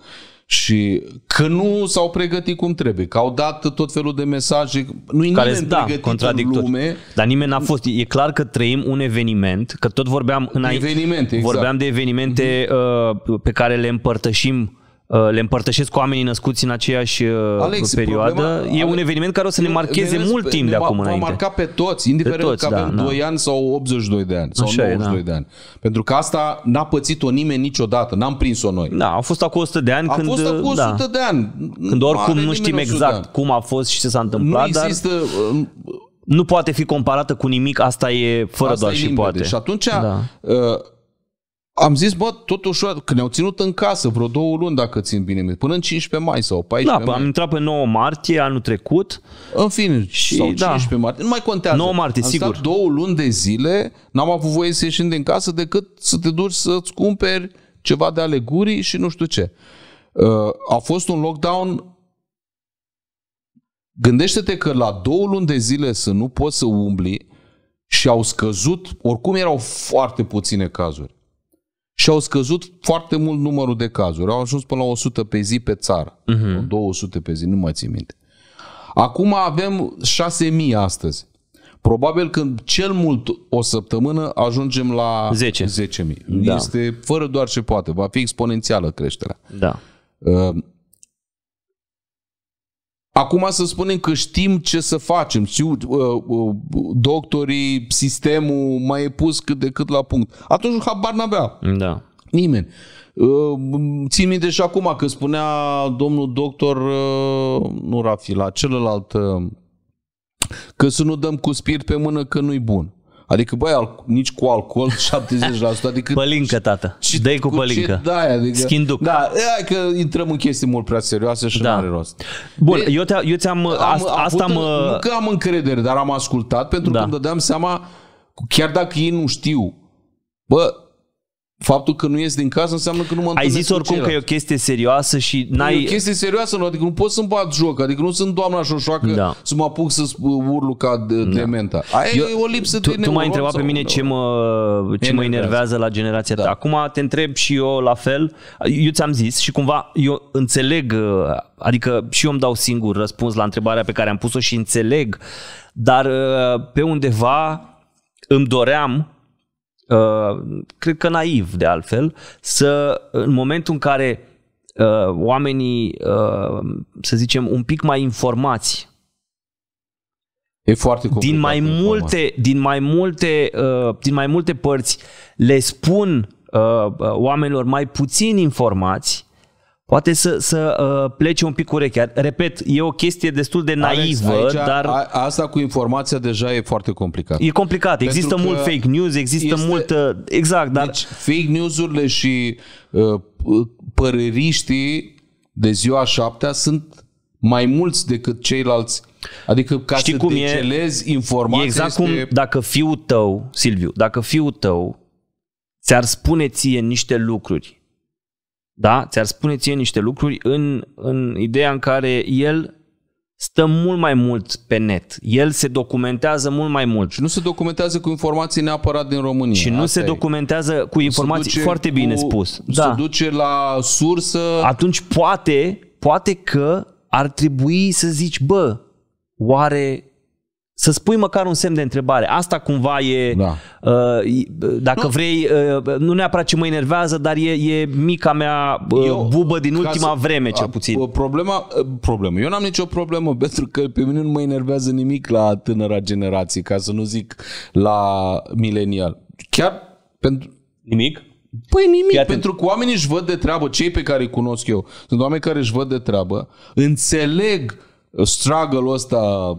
și că nu s-au pregătit cum trebuie, că au dat tot felul de mesaje, nu i Care, nimeni da, pregătit în lume. Dar nimeni n-a fost. E clar că trăim un eveniment, că tot vorbeam înainte. Evenimente, exact. Vorbeam de evenimente mhm. uh, pe care le împărtășim Uh, le împărtășesc cu oamenii născuți în aceeași uh, Alex, perioadă. Problema, e un eveniment care o să ne marcheze ne, mult timp ne, de acum va, înainte. Va marca pe toți, indiferent pe toți, că avem da, 2 da. ani sau 82 de ani sau Așa 92 e, da. de ani. Pentru că asta n-a pățit-o nimeni niciodată, n-am prins-o noi. Da, a fost acum 100 de ani. A când, fost acum 100 da. de ani. Când oricum nu știm exact cum a fost și ce s-a întâmplat. Nu există... Dar uh, nu poate fi comparată cu nimic, asta e fără asta doar e limpede. și poate. Și atunci... Da. Uh, am zis, bă, tot ușor, că ne-au ținut în casă vreo două luni, dacă țin bine, până în 15 mai sau 14 da, păi mai. am intrat pe 9 martie anul trecut. În fine, și, sau 15 da. martie, nu mai contează. 9 martie, am sigur. Stat două luni de zile, n-am avut voie să ieșim din casă decât să te duci să-ți cumperi ceva de aleguri și nu știu ce. Uh, a fost un lockdown Gândește-te că la două luni de zile să nu poți să umbli și au scăzut, oricum erau foarte puține cazuri și au scăzut foarte mult numărul de cazuri. Au ajuns până la 100 pe zi pe țară, mhm. uh-huh. 200 pe zi, nu mai țin minte. Acum avem 6.000 astăzi. Probabil când cel mult o săptămână ajungem la 10. 10.000. Da. Este fără doar ce poate, va fi exponențială creșterea. Da. Uh, Acum să spunem că știm ce să facem, știu uh, uh, doctorii, sistemul mai e pus cât de cât la punct. Atunci habar n-avea. Da. Nimeni. Uh, țin minte și acum că spunea domnul doctor, uh, nu Rafila, celălalt, uh, că să nu dăm cu spirit pe mână că nu-i bun. Adică, băi, nici cu alcool 70%, adică... Pălincă, tată. Ce, dă cu, cu pălincă. Ce, da, adică, Schinduc. Da, e că intrăm în chestii mult prea serioase și da. nu are rost. Bun, e, eu, te, eu ți-am... Am, asta am... Nu că am încredere, dar am ascultat pentru da. că îmi dădeam seama, chiar dacă ei nu știu, bă, faptul că nu ies din casă înseamnă că nu mă Ai zis oricum că e o chestie serioasă și n-ai... E o chestie serioasă, nu, adică nu pot să-mi bat joc, adică nu sunt doamna șoșoacă da. să mă apuc să urlu ca de da. dementa. Aia Eu, e o lipsă tu, de Tu m-ai întrebat pe mine ce mă, ce mă enervează la generația da. ta. Acum te întreb și eu la fel. Eu ți-am zis și cumva eu înțeleg, uh, adică și eu îmi dau singur răspuns la întrebarea pe care am pus-o și înțeleg, dar uh, pe undeva îmi doream cred că naiv de altfel, să în momentul în care uh, oamenii, uh, să zicem, un pic mai informați E foarte complicat. Din mai multe, din mai multe, uh, din mai multe părți le spun oamenilor mai puțin informați poate să, să uh, plece un pic urechea. Repet, e o chestie destul de naivă, Alex, aici, dar... A, asta cu informația deja e foarte complicat. E complicat, Pentru există mult fake news, există este... mult... Exact, dar... Deci fake news-urile și uh, păreriștii de ziua șaptea sunt mai mulți decât ceilalți Adică ca Știi să cum decelezi e? informația e exact este... cum dacă fiul tău, Silviu, dacă fiul tău ți-ar spune ție niște lucruri da? ți-ar spune ție niște lucruri în, în ideea în care el stă mult mai mult pe net. El se documentează mult mai mult. Și nu se documentează cu informații neapărat din România. Și nu se documentează cu informații, foarte cu, bine spus. Da. Se duce la sursă. Atunci poate, poate că ar trebui să zici, bă, oare să spui măcar un semn de întrebare. Asta cumva e, da. uh, dacă nu. vrei, uh, nu neapărat ce mă enervează, dar e, e mica mea uh, eu, bubă din ultima să, vreme, cel puțin. A, problema, uh, problemă. Eu n-am nicio problemă, pentru că pe mine nu mă enervează nimic la tânăra generație, ca să nu zic la milenial. Chiar pentru... Nimic? Păi nimic, pentru că oamenii își văd de treabă, cei pe care îi cunosc eu, sunt oameni care își văd de treabă, înțeleg struggle-ul ăsta,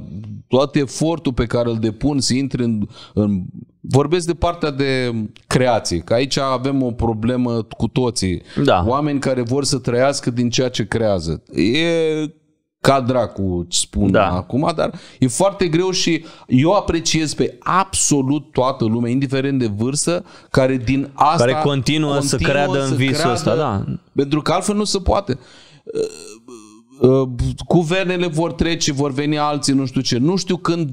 tot efortul pe care îl depun să intri în, în... Vorbesc de partea de creație, că aici avem o problemă cu toții. Da. Oameni care vor să trăiască din ceea ce creează. E ca dracu spun da. acum, dar e foarte greu și eu apreciez pe absolut toată lumea, indiferent de vârstă, care din asta... Care continuă, continuă să creadă în visul ăsta, da. Pentru că altfel nu se poate Uh, guvernele vor trece, vor veni alții, nu știu ce. Nu știu când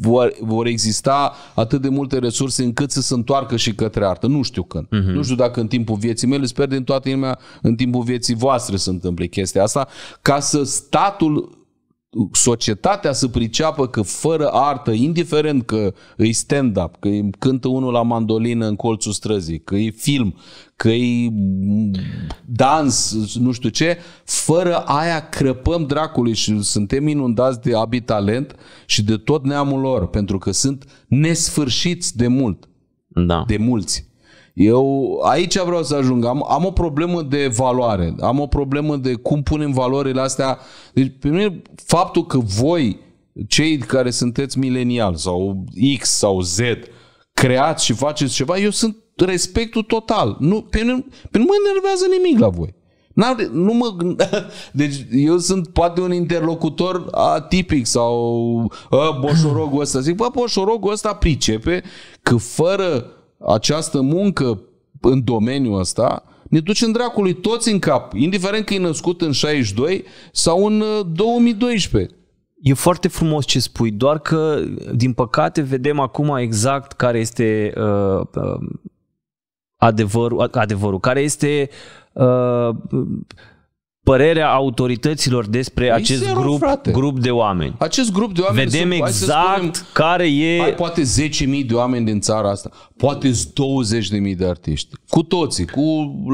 vor, vor exista atât de multe resurse încât să se întoarcă și către artă. Nu știu când. Uh-huh. Nu știu dacă în timpul vieții mele, sper din toată inima, în timpul vieții voastre se întâmple chestia asta, ca să statul societatea să priceapă că fără artă, indiferent că e stand-up, că îi cântă unul la mandolină în colțul străzii, că e film, că e dans, nu știu ce, fără aia crăpăm dracului și suntem inundați de abitalent și de tot neamul lor, pentru că sunt nesfârșiți de mult. Da. De mulți. Eu aici vreau să ajung. Am, am o problemă de valoare. Am o problemă de cum punem valorile astea. Deci, pe mine, faptul că voi, cei care sunteți milenial sau X sau Z, creați și faceți ceva, eu sunt respectul total. Nu, pe, mine, pe mine mă enervează nimic la voi. N-am, nu mă, deci eu sunt poate un interlocutor atipic sau a, ă, boșorogul ăsta. Zic, bă, boșorogul ăsta pricepe că fără această muncă în domeniul ăsta, ne în dracului toți în cap, indiferent că e născut în 62 sau în 2012. Uh, e foarte frumos ce spui, doar că, din păcate, vedem acum exact care este uh, uh adevărul, adevărul, care este uh, părerea autorităților despre Ei păi acest zero, grup, grup de oameni. Acest grup de oameni Vedem sunt, exact spunem, care e... Ai poate 10.000 de oameni din țara asta, poate 20.000 de artiști. Cu toții, cu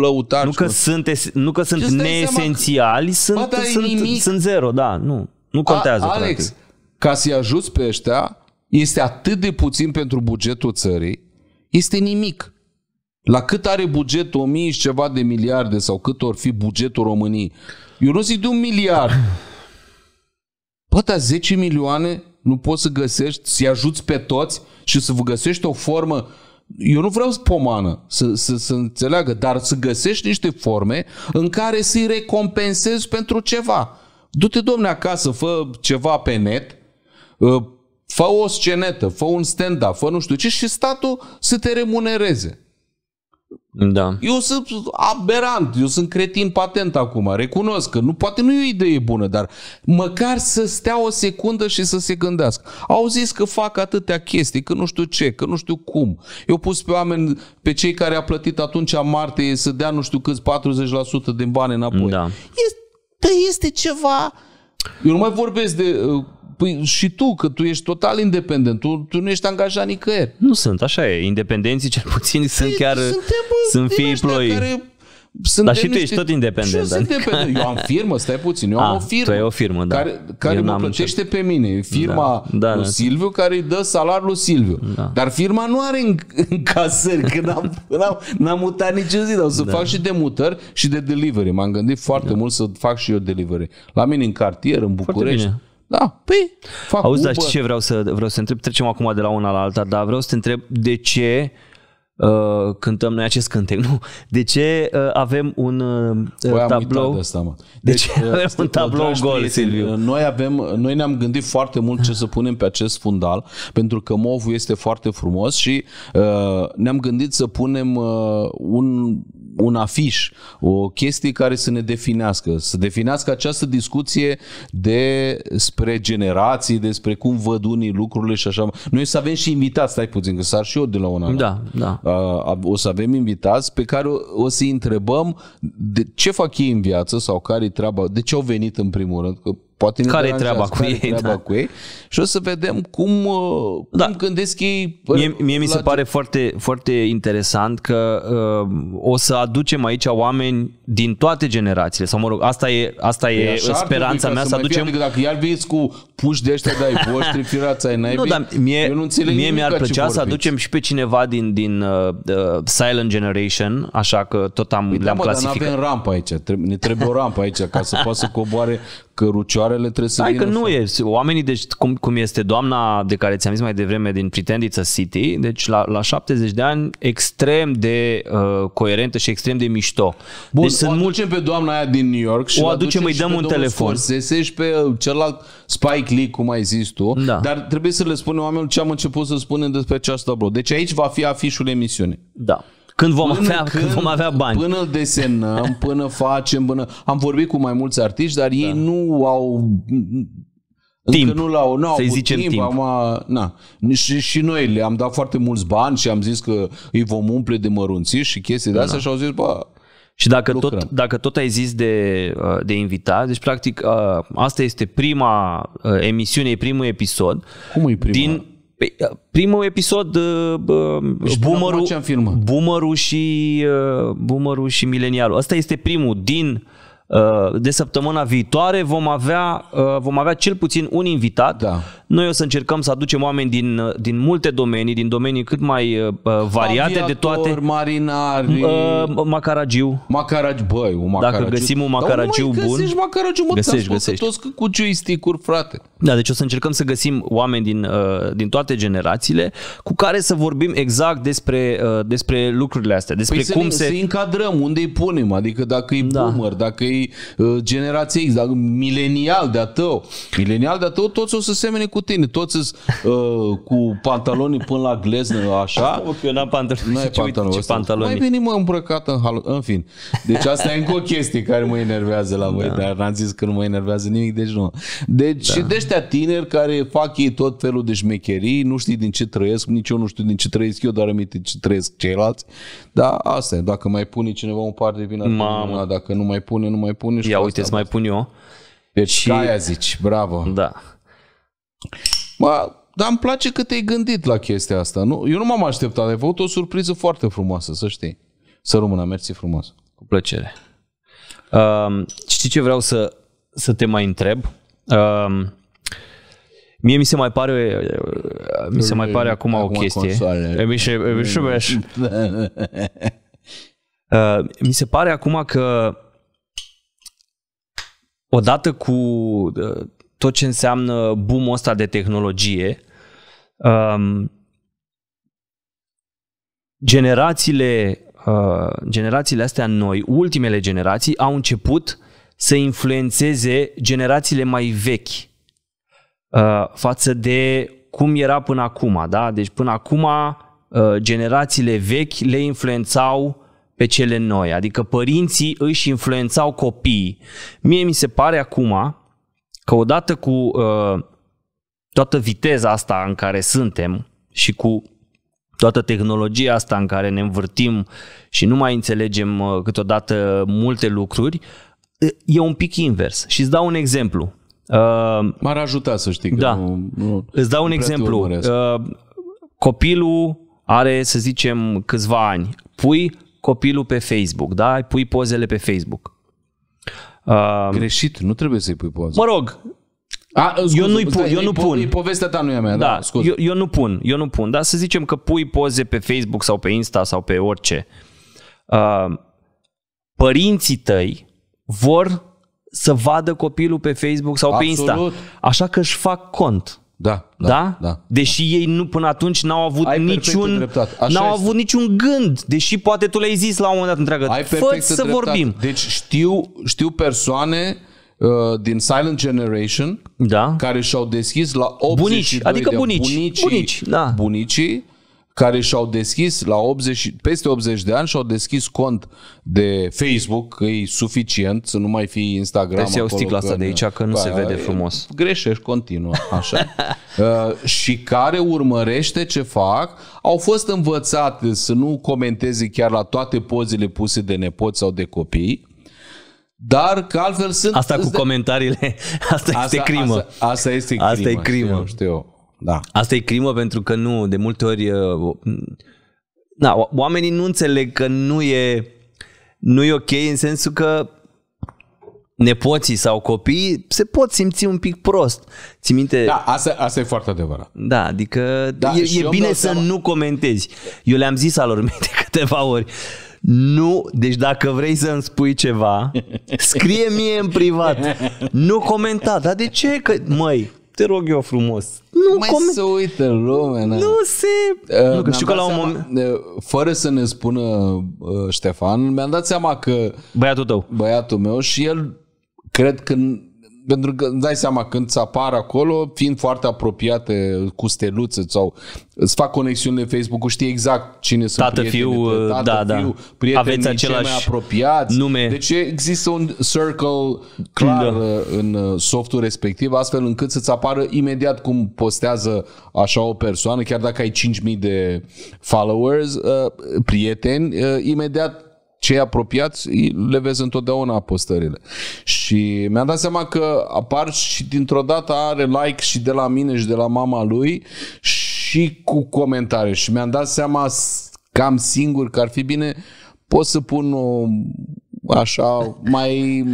lăutari. Nu că mă... sunt, es- nu că sunt neesențiali, că... sunt, sunt, nimic. sunt zero, da, nu. Nu contează. A, Alex, practic. ca să-i ajuți pe ăștia, este atât de puțin pentru bugetul țării, este nimic. La cât are bugetul, 1000 și ceva de miliarde sau cât or fi bugetul României? Eu nu zic de un miliard. Bă, dar 10 milioane nu poți să găsești, să-i ajuți pe toți și să vă găsești o formă eu nu vreau pomană să, să, să înțeleagă, dar să găsești niște forme în care să-i recompensezi pentru ceva. Du-te, domne, acasă, fă ceva pe net, ă, fă o scenetă, fă un stand-up, fă nu știu ce și statul să te remunereze. Da. Eu sunt aberant, eu sunt cretin patent acum, recunosc că nu, poate nu e o idee bună, dar măcar să stea o secundă și să se gândească. Au zis că fac atâtea chestii, că nu știu ce, că nu știu cum. Eu pus pe oameni, pe cei care a plătit atunci a martie să dea nu știu câți 40% din bani înapoi. Da. Este, da, este ceva... Eu nu mai vorbesc de uh, Păi și tu, că tu ești total independent, tu, tu nu ești angajat nicăieri. Nu sunt, așa e. Independenții cel puțin păi, sunt chiar, suntem, sunt fii ploi. Care sunt Dar și tu ești tot independent. Și eu sunt independent. Adică- eu am firmă, stai puțin. Eu A, am ah, o firmă. Tu ai o firmă, da. Care, care mă plătește pe mine. Firma da, da. lui da. Silviu care îi dă salariul lui Silviu. Da. Dar firma nu are încasări, că n-am, n-am, n-am mutat niciun zi. Dar o să da. fac și de mutări și de delivery. M-am gândit foarte da. mult să fac și eu delivery. La mine în cartier, în București. Foarte bine. Da, păi fac Auzi, dar ce vreau să, vreau să întreb? Trecem acum de la una la alta, dar vreau să te întreb de ce Uh, cântăm noi acest cântec, nu? De ce uh, avem un uh, Băi, tablou? De, asta, mă. Deci, de ce uh, avem un tablou gol, Silviu? Uh, noi, avem, noi ne-am gândit foarte mult ce să punem pe acest fundal, pentru că movul este foarte frumos și uh, ne-am gândit să punem uh, un un afiș, o chestie care să ne definească, să definească această discuție despre generații, despre cum văd unii lucrurile și așa. Noi să avem și invitați, stai puțin, că sar și eu de la una. Da, da. O să avem invitați pe care o, o să-i întrebăm de ce fac ei în viață sau care-i treaba, de ce au venit în primul rând, că poate care e treaba, cu ei, treaba da. cu ei și o să vedem cum, uh, da. cum gândesc ei. Uh, mie, mie mi se ce... pare foarte, foarte interesant că uh, o să aducem aici oameni din toate generațiile, sau mă rog, asta e, asta păi e, e speranța mea să, să aducem... Fie, adică dacă iar vezi cu puși de ăștia de-ai voștri, firați ai naibii, nu, dar mie, eu nu înțeleg Mie mi-ar plăcea să aducem și pe cineva din, din uh, uh, Silent Generation, așa că tot am, păi da, le-am da, clasificat. Dar nu avem rampă aici, ne trebuie o rampă aici ca să poată să coboare cărucioare soarele trebuie să Hai vină. că nu e. Oamenii, deci cum, cum este doamna de care ți-am zis mai devreme din Pretendița City, deci la, la 70 de ani, extrem de uh, coerentă și extrem de mișto. Bun, deci o sunt aducem mult... pe doamna aia din New York și o aducem, îi dăm un telefon. Scorsese și pe uh, celălalt Spike Lee, cum ai zis tu, da. dar trebuie să le spunem oamenilor ce am început să spunem despre această bro. Deci aici va fi afișul emisiunii. Da. Când vom, până avea, când, când vom avea bani. Până îl desenăm, până facem, până... Am vorbit cu mai mulți artiști, dar ei da. nu au... Timp. nu l-au, nu au zicem timp. timp. Am, na. Și, și noi le-am dat foarte mulți bani și am zis că îi vom umple de mărunții și chestii de astea da. și au zis, bă, și dacă tot, dacă tot ai zis de, uh, de invitat, deci practic uh, asta este prima uh, emisiune, primul episod. Cum e prima? Din, Uh, primul episod uh, boomerul, boomerul și uh, boomerul și milenialul. Asta este primul din uh, Uh, de săptămâna viitoare vom avea, uh, vom avea cel puțin un invitat. Da. Noi o să încercăm să aducem oameni din, uh, din multe domenii, din domenii cât mai variate Aviator, de toate. marinari... Macaragiu. Macaragiu, băi, un macaragiu. Dacă găsim un macaragiu da, bun... Găsești macaragiu, mă, găsești, găsești. toți cu joystick-uri, frate. Da, deci o să încercăm să găsim oameni din, din toate generațiile cu care să vorbim exact despre, despre lucrurile astea, despre păi cum să se... Să încadrăm, unde îi punem, adică dacă e da. boomer, dacă e Uh, generației, X, dar milenial de-a tău, milenial de-a tău, toți o să semene cu tine, toți uh, cu pantaloni până la gleznă, așa. Mă, eu n-am pantaloni. nu ai pantaloni. Ce pantaloni. Mai bine mă îmbrăcat în halon. În fin. Deci asta e încă o chestie care mă enervează la voi, da. dar n-am zis că nu mă enervează nimic, deci nu. Deci da. de tineri care fac ei tot felul de șmecherii, nu știi din ce trăiesc, nici eu nu știu din ce trăiesc eu, dar aminte ce trăiesc ceilalți. Dar asta e, dacă mai pune cineva un par de vină, da, dacă nu mai pune, nu mai mai pun și Ia uite, îți mai pun eu. Deci și... aia zici, bravo. Da. Ma, dar îmi place că te-ai gândit la chestia asta. Nu, eu nu m-am așteptat, ai făcut o surpriză foarte frumoasă, să știi. Să rămână, mersi frumos. Cu plăcere. Uh, știi ce vreau să, să te mai întreb? Uh, Mie mi se mai pare uh, mi se mai pare acum, acum o chestie. Uh, mi se pare acum că odată cu uh, tot ce înseamnă boom-ul ăsta de tehnologie, um, generațiile, uh, generațiile astea noi, ultimele generații, au început să influențeze generațiile mai vechi uh, față de cum era până acum. Da? Deci până acum uh, generațiile vechi le influențau pe cele noi, adică părinții își influențau copiii. Mie mi se pare acum că odată cu uh, toată viteza asta în care suntem și cu toată tehnologia asta în care ne învârtim și nu mai înțelegem uh, câteodată multe lucruri, uh, e un pic invers. Și îți dau un exemplu. Uh, M-ar ajuta să știi. Că da. Nu, nu, îți dau un exemplu. Uh, copilul are, să zicem, câțiva ani. Pui copilul pe Facebook, da? Îi pui pozele pe Facebook. Uh, Greșit, nu trebuie să-i pui poze. Mă rog, a, scuze, eu, nu-i pun, stai, eu nu pun. E povestea ta nu e a mea, da, da scuze. Eu, eu, nu pun, eu nu pun, dar să zicem că pui poze pe Facebook sau pe Insta sau pe orice. Uh, părinții tăi vor să vadă copilul pe Facebook sau Absolut. pe Insta. Așa că își fac cont. Da, da, da? da. Deși ei nu până atunci n-au avut Ai niciun n-au avut niciun gând, deși poate tu le-ai zis la un moment dat întreagă. Ai fă să dreptate. vorbim. Deci știu știu persoane uh, din Silent Generation da. care și-au deschis la 82 bunici, adică de bunici, bunicii, bunici, da. bunicii care și-au deschis la 80, peste 80 de ani și-au deschis cont de Facebook, că e suficient să nu mai fie Instagram. Trebuie să iau sticla asta de aici, că nu păi, se vede frumos. Greșești, continuă, așa. uh, și care urmărește ce fac, au fost învățate să nu comenteze chiar la toate pozele puse de nepoți sau de copii, dar că altfel sunt... Asta cu de... comentariile, asta, asta este crimă. Asta, asta este crimă. Asta e crimă. Știu, știu. Da. Asta e crimă pentru că nu, de multe ori, da, oamenii nu înțeleg că nu e, nu e ok în sensul că nepoții sau copiii se pot simți un pic prost. Ți minte? Da, asta, asta e foarte adevărat. Da, adică da, e, e bine să seama. nu comentezi. Eu le-am zis alor mei de câteva ori. Nu, deci dacă vrei să îmi spui ceva, scrie mie în privat. Nu comenta. Dar de ce? Că, măi, te rog eu frumos. Nu mai come... se uită lumea. Na. Nu se... Uh, nu, știu că la un moment... Uh, fără să ne spună uh, Ștefan, mi-am dat seama că... Băiatul tău. Băiatul meu și el cred că pentru că îți dai seama când să apar acolo, fiind foarte apropiate cu steluță sau îți fac conexiune facebook știi exact cine sunt tată, fiu, tată, da, da. fiu, da. prietenii Aveți același mai apropiați. Nume. Deci există un circle clar da. Uh, în uh, softul respectiv, astfel încât să-ți apară imediat cum postează așa o persoană, chiar dacă ai 5.000 de followers, uh, prieteni, imediat cei apropiați le vezi întotdeauna postările. Și mi-am dat seama că apar și dintr-o dată are like și de la mine și de la mama lui și cu comentarii. Și mi-am dat seama cam singur că ar fi bine pot să pun o așa mai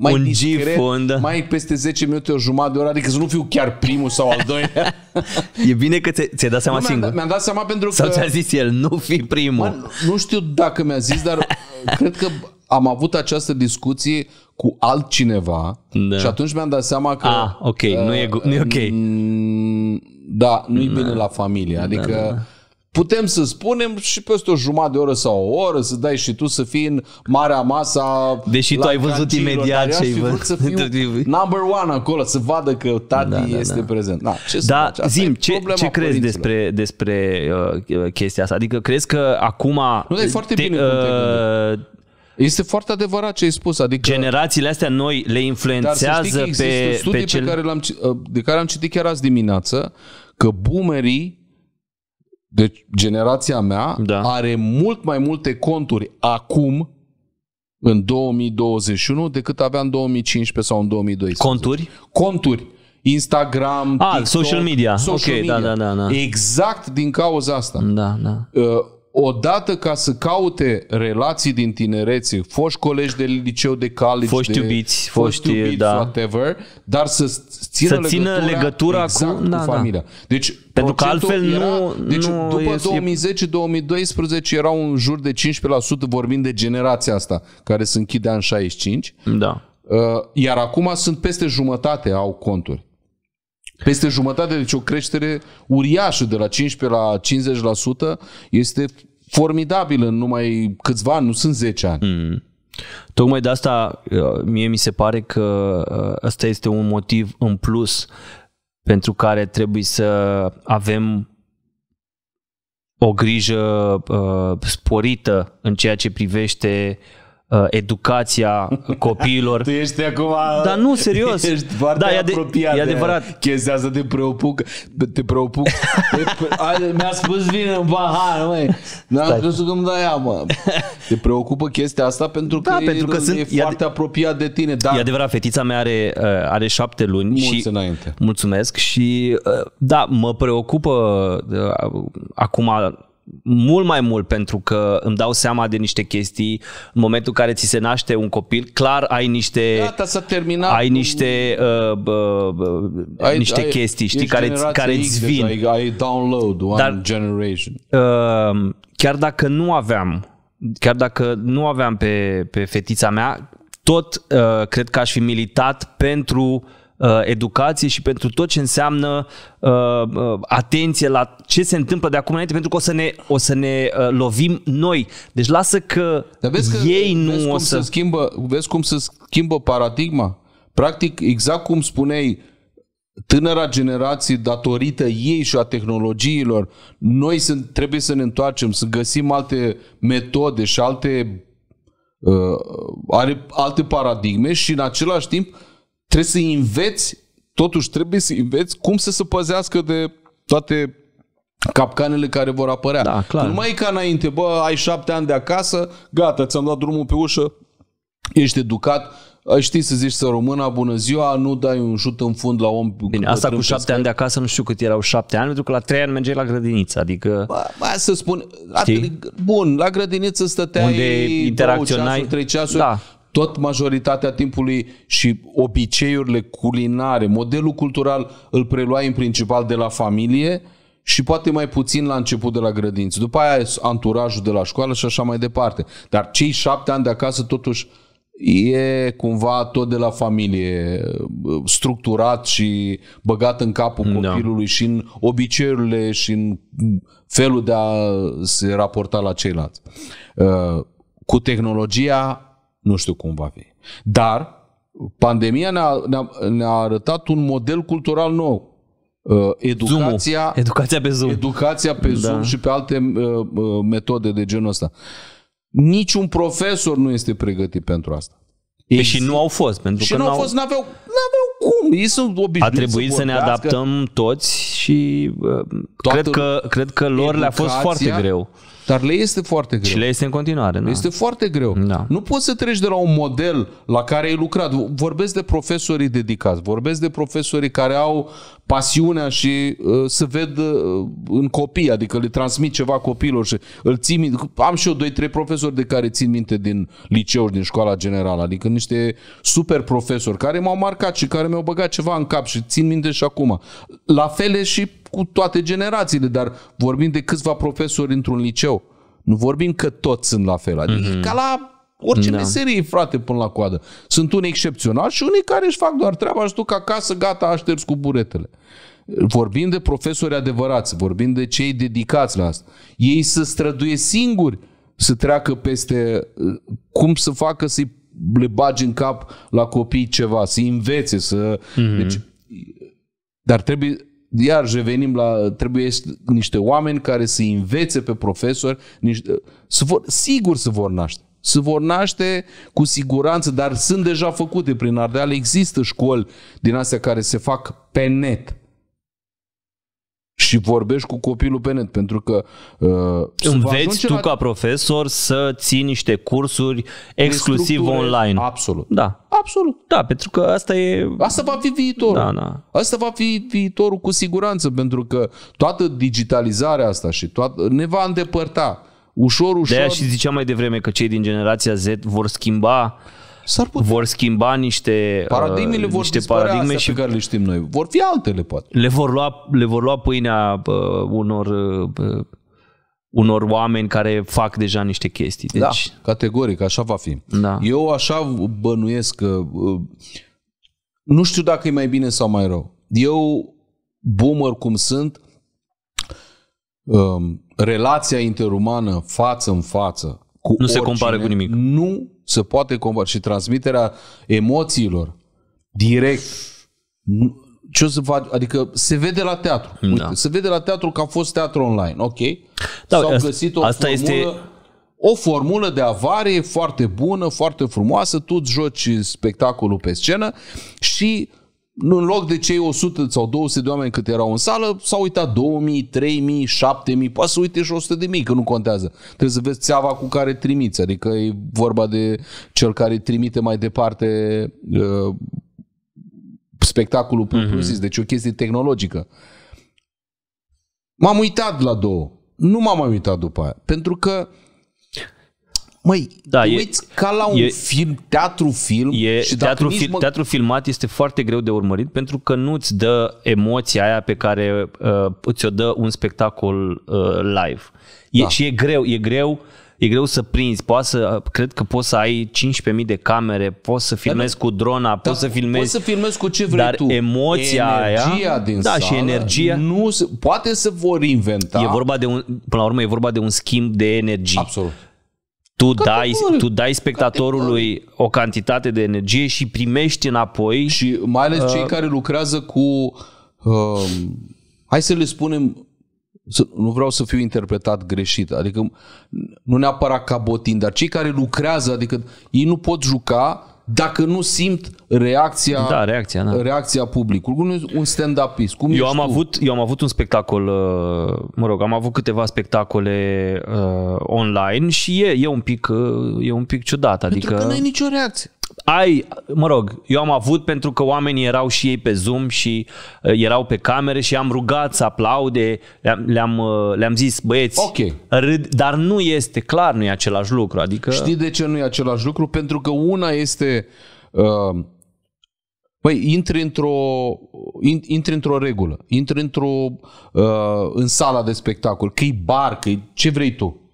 mai un discret, gif, da. mai peste 10 minute, o jumătate de oră, adică să nu fiu chiar primul sau al doilea. e bine că ți-ai, ți-ai dat seama nu, singur. Mi-am dat, mi-am dat seama pentru sau că... Sau ți-a zis el, nu fi primul. Mă, nu știu dacă mi-a zis, dar cred că am avut această discuție cu altcineva da. și atunci mi-am dat seama că... Ah, ok, uh, nu, e, nu e ok. Mm, da, nu-i da. bine la familie, da, adică... Da, da putem să spunem și peste o jumătate de oră sau o oră să dai și tu să fii în marea masa Deși tu ai văzut imediat ce ai văzut. Să fiu number one acolo, să vadă că tati da, da este da. prezent. Da, ce da zim, ce, ce crezi despre, despre uh, chestia asta? Adică crezi că acum... Nu, dar e foarte te, uh, bine uh, este foarte adevărat ce ai spus. Adică, Generațiile astea noi le influențează dar pe, pe cel... pe care l-am, uh, de care am citit chiar azi dimineață, că boomerii deci generația mea da. are mult mai multe conturi acum în 2021 decât avea în 2015 sau în 2012. Conturi? Conturi. Instagram, ah, TikTok, social media. Social okay, da, media. Da, da, da, da. Exact din cauza asta. Da, da. Uh, odată ca să caute relații din tinerețe, foști colegi de liceu, de college, foști de, iubiți, foști, foști iubiți, da. whatever, dar să țină, să țină legătura, legătura exact cu, cu da, da, familia. Deci, pentru că altfel era, nu... Deci nu după e... 2010-2012 erau în jur de 15% vorbind de generația asta, care se închidea în 65. Da. Uh, iar acum sunt peste jumătate au conturi. Peste jumătate, deci o creștere uriașă de la 15 la 50% este formidabilă în numai câțiva ani, nu sunt 10 ani. Mm. Tocmai de asta uh, mie mi se pare că uh, ăsta este un motiv în plus pentru care trebuie să avem o grijă uh, sporită în ceea ce privește uh, educația copiilor. tu ești acum... Dar nu, serios. Ești foarte da, e ade- apropiat e adevărat. de chestia asta, te preopuc. Te preopuc. mi-a spus vine în pahar, măi. N-am spus că îmi dai ea, mă. Te preocupă chestia asta pentru da, că, da, e, pentru că e, sunt, e foarte ad- apropiat de tine. Da. E adevărat, fetița mea are, uh, are șapte luni. Mulți și, înainte. Mulțumesc și uh, da, mă preocupă uh, acum mult mai mult pentru că îmi dau seama de niște chestii în momentul în care ți se naște un copil, clar ai niște Gata, s-a terminat. ai niște uh, uh, uh, ai, niște ai, chestii, știi, care care îți vin. Ai, download one Dar, generation. Uh, chiar dacă nu aveam chiar dacă nu aveam pe, pe fetița mea, tot uh, cred că aș fi militat pentru uh, educație și pentru tot ce înseamnă uh, uh, atenție la ce se întâmplă de acum înainte, pentru că o să ne, o să ne uh, lovim noi. Deci lasă că, Dar vezi că ei nu vezi o să... Se schimbă, vezi cum se schimbă paradigma? Practic, exact cum spuneai, tânăra generație, datorită ei și a tehnologiilor, noi sunt, trebuie să ne întoarcem, să găsim alte metode și alte, uh, alte paradigme și în același timp trebuie să înveți, totuși trebuie să înveți cum să se păzească de toate capcanele care vor apărea. Da, clar. Nu mai e ca înainte, bă, ai șapte ani de acasă, gata, ți-am dat drumul pe ușă, ești educat, știi să zici să româna, bună ziua, nu dai un șut în fund la om. Bine, asta cu șapte ani de acasă, nu știu cât erau șapte ani, pentru că la trei ani mergeai la grădiniță, adică... Ba, să spun, știi? bun, la grădiniță stăteai Unde interacționai... ceasuri, trei ceasuri, da tot majoritatea timpului și obiceiurile culinare, modelul cultural îl preluai în principal de la familie și poate mai puțin la început de la grădință. După aia anturajul de la școală și așa mai departe. Dar cei șapte ani de acasă totuși e cumva tot de la familie, structurat și băgat în capul da. copilului și în obiceiurile și în felul de a se raporta la ceilalți. Uh, cu tehnologia nu știu cum va fi. Dar pandemia ne-a, ne-a, ne-a arătat un model cultural nou. Uh, educația, educația pe Zoom. Educația pe da. Zoom și pe alte uh, uh, metode de genul ăsta. Niciun profesor nu este pregătit pentru asta. Ei și nu au fost, pentru și că nu au fost, n-aveau, n-aveau cum. Ei sunt obișnuiți A trebuit să, să ne adaptăm toți și Toată cred că, cred că lor le-a fost foarte greu. Dar le este foarte greu. Și le este în continuare. Da. Este foarte greu. Da. Nu poți să treci de la un model la care ai lucrat. Vorbesc de profesorii dedicați, vorbesc de profesorii care au pasiunea și uh, se ved uh, în copii, adică le transmit ceva copiilor și îl țin minte. Am și eu doi, trei profesori de care țin minte din liceu, din școala generală, adică niște super profesori care m-au marcat și care mi-au băgat ceva în cap și țin minte și acum. La fel și și cu toate generațiile, dar vorbim de câțiva profesori într-un liceu. Nu vorbim că toți sunt la fel. Adică mm-hmm. ca la orice da. meserie, frate, până la coadă. Sunt unii excepționali și unii care își fac doar treaba și duc acasă, gata, a cu buretele. Vorbim de profesori adevărați, vorbim de cei dedicați la asta. Ei să străduie singuri să treacă peste uh, cum să facă să-i le bagi în cap la copii ceva, să-i învețe, să... Mm-hmm. Deci, dar trebuie iar revenim la, trebuie niște oameni care să învețe pe profesori, niște, să vor, sigur să vor naște. Se vor naște cu siguranță, dar sunt deja făcute prin Ardeal. Există școli din astea care se fac pe net și vorbești cu copilul pe net, pentru că... Uh, Înveți tu la... ca profesor să ții niște cursuri exclusiv online. Absolut. Da. Absolut. Da, pentru că asta e... Asta va fi viitorul. Da, da. Asta va fi viitorul cu siguranță, pentru că toată digitalizarea asta și toată... ne va îndepărta ușor, ușor. De-aia și ziceam mai devreme că cei din generația Z vor schimba S-ar putea. Vor schimba niște uh, paradigmele, uh, vor niște paradigme și pe care le știm noi. Vor fi altele, poate. Le vor lua, le vor lua pâinea uh, unor uh, uh unor oameni care fac deja niște chestii. Da, deci... Da, categoric, așa va fi. Da. Eu așa bănuiesc că uh, nu știu dacă e mai bine sau mai rău. Eu, boomer cum sunt, uh, relația interumană față în față cu nu oricine. se compară cu nimic. Nu se poate compara. Și transmiterea emoțiilor direct. ce o să faci? Adică se vede la teatru. Da. Uite, se vede la teatru că a fost teatru online, ok? Da, S-au asta, găsit o asta formulă, este... o formulă de avarie foarte bună, foarte frumoasă. Tu joci spectacolul pe scenă și în loc de cei 100 sau 200 de oameni cât erau în sală, s-au uitat 2000, 3000, 7000, poate să uite și 100 de mii, că nu contează. Trebuie să vezi țeava cu care trimiți, adică e vorba de cel care trimite mai departe uh, spectacolul mhm. propriu zis, mm-hmm. deci o chestie tehnologică. M-am uitat la două, nu m-am mai uitat după aia, pentru că uh, Măi, da, e, uiți ca la un e, film, teatru film. E, și teatru, fi, mă... teatru filmat este foarte greu de urmărit pentru că nu-ți dă emoția aia pe care uh, ți-o dă un spectacol uh, live. E, da. Și e greu, e greu e greu să prinzi, poți să, uh, cred că poți să ai 15.000 de camere, poți să filmezi da, cu drona, da, poți să filmezi, poți să filmezi cu ce vrei dar tu. emoția energia aia, din da, sală, și energia nu poate să vor inventa. E vorba de un, până la urmă e vorba de un schimb de energie. Absolut. Tu dai, tu dai spectatorului o cantitate de energie și primești înapoi. Și mai ales uh, cei care lucrează cu, uh, hai să le spunem, să, nu vreau să fiu interpretat greșit, adică nu neapărat ca botin, dar cei care lucrează, adică ei nu pot juca dacă nu simt reacția, da, reacția, da. reacția publicului. un stand-upist? Cum eu, am tu? avut, eu am avut un spectacol, uh, mă rog, am avut câteva spectacole uh, online și e, e, un pic, uh, e un pic ciudat. Pentru adică... că nu ai nicio reacție ai, mă rog, eu am avut pentru că oamenii erau și ei pe Zoom și uh, erau pe camere și am rugat să aplaude, le-am, le-am, uh, le-am zis, băieți, okay. râd, dar nu este clar, nu e același lucru. Adică... Știi de ce nu e același lucru? Pentru că una este... Uh, Păi, intri într-o, intri într-o regulă, intri într-o, uh, în sala de spectacol, că-i bar, că ce vrei tu.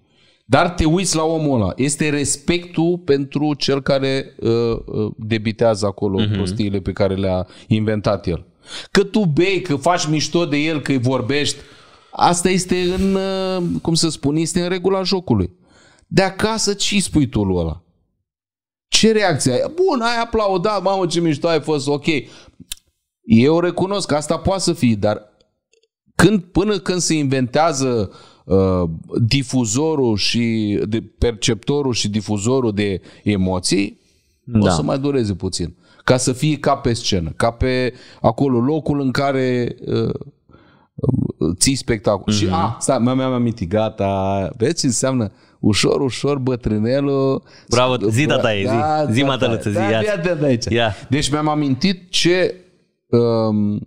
Dar te uiți la omul ăla. Este respectul pentru cel care uh, uh debitează acolo uh-huh. prostiile pe care le-a inventat el. Că tu bei, că faci mișto de el, că îi vorbești, asta este în, uh, cum să spun, este în regula jocului. De acasă ce spui tu lui ăla? Ce reacție ai? Bun, ai aplaudat, mamă ce mișto ai fost, ok. Eu recunosc că asta poate să fie, dar când, până când se inventează uh, Uh, difuzorul și de perceptorul și difuzorul de emoții, da. o să mai dureze puțin. Ca să fie ca pe scenă, ca pe acolo locul în care uh, ții spectacol. Mm-hmm. Și, mhm. a, stai, mi-am amintit, gata, vezi ce înseamnă? Ușor, ușor, bătrânelul... Bravo, zi da, e, zi, da, zi mă tălăță, zi, da, ia. Deci mi-am amintit ce um,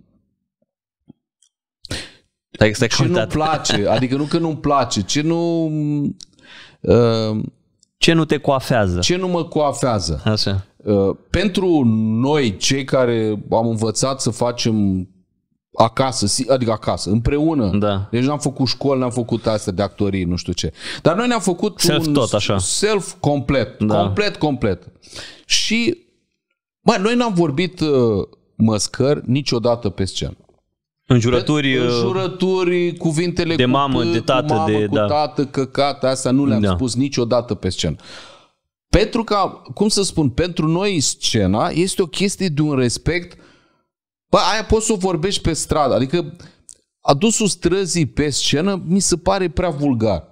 Stai, ce nu place, adică nu că nu-mi place, ce nu... Uh, ce nu te coafează. Ce nu mă coafează. Așa. Uh, pentru noi, cei care am învățat să facem acasă, adică acasă, împreună. Da. Deci n-am făcut școli, n-am făcut astea de actorii, nu știu ce. Dar noi ne-am făcut self un tot, așa. self complet, da. complet, complet. Și, mai noi n-am vorbit uh, măscări niciodată pe scenă în jurături uh, cuvintele de mamă, cu, de tată, cu mamă, de, cu da. tată, căcat, astea nu le-am da. spus niciodată pe scenă. Pentru că, cum să spun, pentru noi scena este o chestie de un respect. Bă, aia poți să o vorbești pe stradă. Adică adusul străzii pe scenă mi se pare prea vulgar.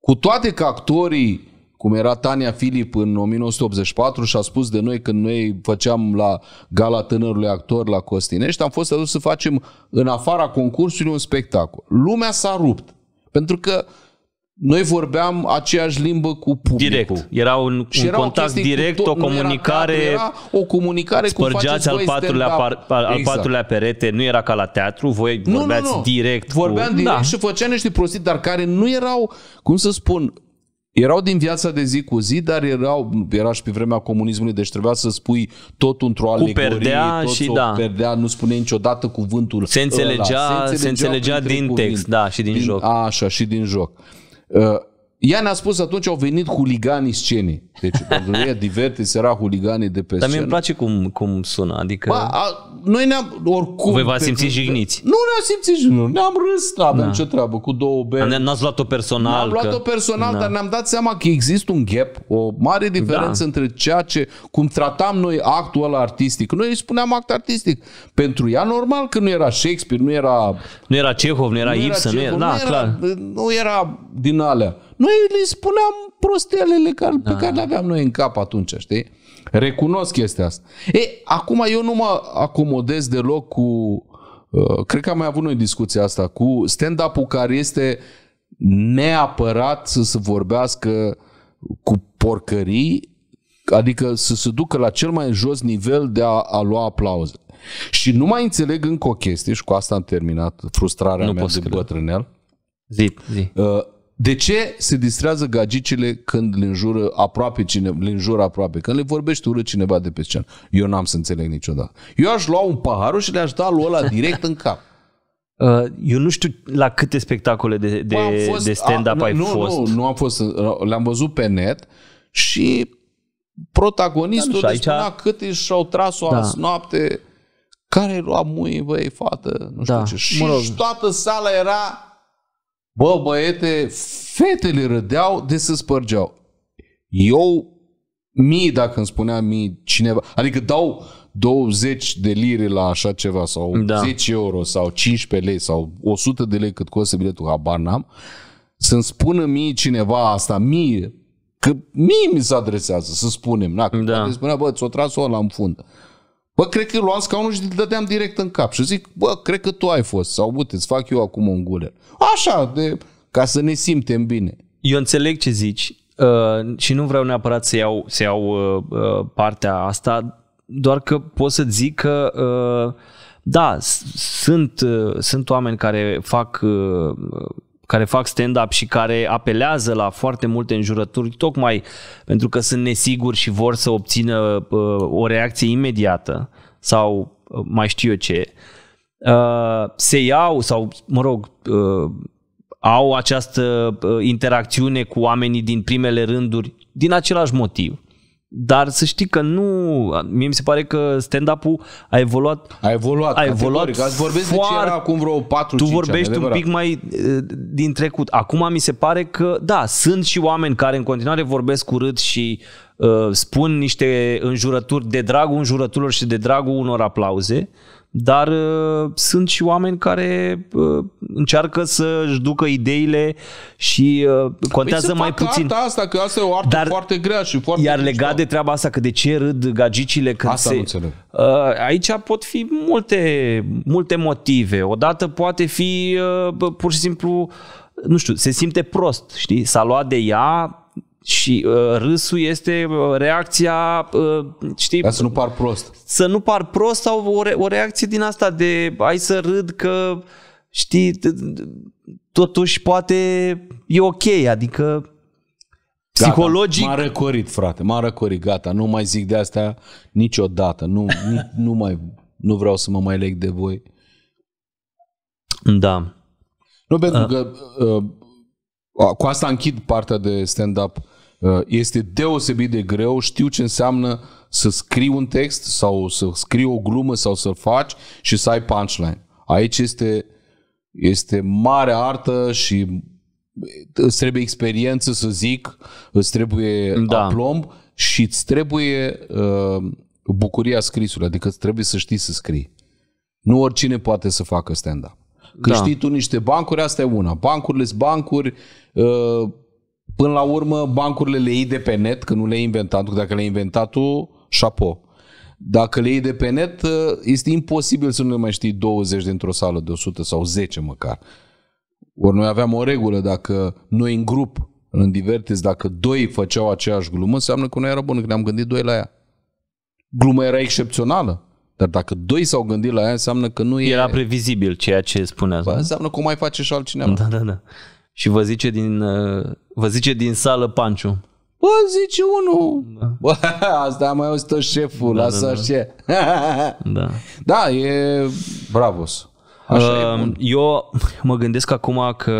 Cu toate că actorii cum era Tania Filip în 1984 și a spus de noi când noi făceam la gala tânărului actor la Costinești, am fost adus să facem în afara concursului un spectacol. Lumea s-a rupt. Pentru că noi vorbeam aceeași limbă cu publicul. Direct. Era un, și un era contact direct, tot, o comunicare. Era, teatru, era o comunicare spărgeați al patrulea, par, al exact. patrulea perete, nu era ca la teatru, voi nu, vorbeați nu, nu. direct. Vorbeam cu... Da. direct da. și făceam niște prostii, dar care nu erau, cum să spun, erau din viața de zi cu zi, dar erau, era și pe vremea comunismului, deci trebuia să spui tot într-o alegorie, perdea tot și o da. perdea, nu spune niciodată cuvântul Se înțelegea, ăla. Se înțelegea, se înțelegea din cuvinte, text, da, și din din, joc. Așa, și din joc. Uh, ea ne-a spus atunci au venit huliganii scenii. Deci pentru ei divertis era huliganii de pe Dar scenă. Dar mi-e place cum, cum sună. Adică... Ba, a, noi ne-am, oricum... Voi v-ați simțit jigniți. Nu ne-am simțit jigniți. Ne-am râs, avem da. ce treabă, cu două beri. N-ați luat-o personal. N-am luat-o personal, da. dar ne-am dat seama că există un gap, o mare da. diferență da. între ceea ce, cum tratam noi actul ăla artistic. Noi îi spuneam act artistic. Pentru ea normal că nu era Shakespeare, nu era... Nu era Cehov, nu era Ibsen, nu era... Da, nu era, Nu era din alea. Noi le spuneam prostelele care, da. pe care le aveam noi în cap atunci, știi? Recunosc chestia asta. E, acum eu nu mă acomodez deloc cu... Uh, cred că am mai avut noi discuția asta cu stand-up-ul care este neapărat să se vorbească cu porcării, adică să se ducă la cel mai jos nivel de a, a lua aplauze. Și nu mai înțeleg încă o chestie și cu asta am terminat frustrarea nu mea de bătrânel. Zi, zi. Uh, de ce se distrează gagicile când le înjură aproape cine, le înjură aproape? Când le vorbește urât cineva de pe scenă. Eu n-am să înțeleg niciodată. Eu aș lua un paharul și le-aș da lui ăla direct în cap. Uh, eu nu știu la câte spectacole de, de, păi fost, de stand-up a, ai nu, fost. Nu, nu am fost. Uh, le-am văzut pe net și da, protagonistul da, deci spunea aici... cât și-au tras-o da. azi noapte care lua muie, băi, fată, nu da, știu da. ce. Și mă rog. toată sala era Bă, băiete, fetele râdeau de se spărgeau. Eu, mii, dacă îmi spunea mii cineva, adică dau 20 de lire la așa ceva sau da. 10 euro sau 15 lei sau 100 de lei cât costă biletul, habar n-am, să-mi spună mie cineva asta, mie, că mie mi se adresează, să spunem, na, da. spunea, bă, ți-o tras-o la în fund. Bă, cred că luam scaunul și îl dădeam direct în cap și zic, bă, cred că tu ai fost sau uite, îți fac eu acum un guler. Așa, de, ca să ne simtem bine. Eu înțeleg ce zici uh, și nu vreau neapărat să iau, să iau uh, uh partea asta, doar că pot să zic că uh, da, sunt, uh, sunt oameni care fac uh, care fac stand-up și care apelează la foarte multe înjurături, tocmai pentru că sunt nesiguri și vor să obțină uh, o reacție imediată sau uh, mai știu eu ce, uh, se iau sau, mă rog, uh, au această uh, interacțiune cu oamenii din primele rânduri din același motiv. Dar să știi că nu... Mie mi se pare că stand-up-ul a evoluat... A evoluat, a evoluat Ați vorbesc foarte... de ce era acum vreo 4-5 Tu vorbești ani, un pic mai eh, din trecut. Acum mi se pare că, da, sunt și oameni care în continuare vorbesc urât și uh, spun niște înjurături de dragul înjurăturilor și de dragul unor aplauze. Uh, dar uh, sunt și oameni care uh, încearcă să-și ducă ideile și uh, contează păi mai puțin. Arta asta, că asta e o artă dar, foarte grea și foarte Iar mișto. legat de treaba asta, că de ce râd gagicile când asta se... Uh, aici pot fi multe, multe motive. Odată poate fi uh, pur și simplu, nu știu, se simte prost, știi? S-a luat de ea, și uh, râsul este uh, reacția, uh, știi... Ca să nu par prost. Să nu par prost sau o, re- o reacție din asta de ai să râd că, știi, totuși poate e ok, adică Gata, psihologic... M-a răcorit, frate, m-a răcorit, gata, nu mai zic de astea niciodată, nu, nu, nu mai, nu vreau să mă mai leg de voi. Da. Nu, pentru uh. că uh, cu asta închid partea de stand-up uh, Uh, este deosebit de greu, știu ce înseamnă să scrii un text sau să scrii o glumă sau să-l faci și să ai punchline. Aici este, este mare artă și îți trebuie experiență, să zic, îți trebuie da. aplomb și îți trebuie uh, bucuria scrisului, adică îți trebuie să știi să scrii. Nu oricine poate să facă stand-up. Când da. știi tu niște bancuri, asta e una. Bancurile sunt bancuri, uh, Până la urmă, bancurile le iei de pe net, că nu le-ai inventat, că dacă le-ai inventat tu, șapo. Dacă le iei de pe net, ă, este imposibil să nu le mai știi 20 dintr-o sală de 100 sau 10 măcar. Ori noi aveam o regulă, dacă noi în grup, în divertis, dacă doi făceau aceeași glumă, înseamnă că nu era bună, că ne-am gândit doi la ea. Gluma era excepțională, dar dacă doi s-au gândit la ea, înseamnă că nu era e... Era previzibil ceea ce spunea. Bă, înseamnă că o mai face și altcineva. Da, da, da și vă zice din, uh, vă zice din sală Panciu. Bă, zice unul. Da. Bă, asta am mai auzit tot șeful, da, lasă da, da. ce. da. da, e bravos. Așa uh, e um, bun. Eu mă gândesc acum că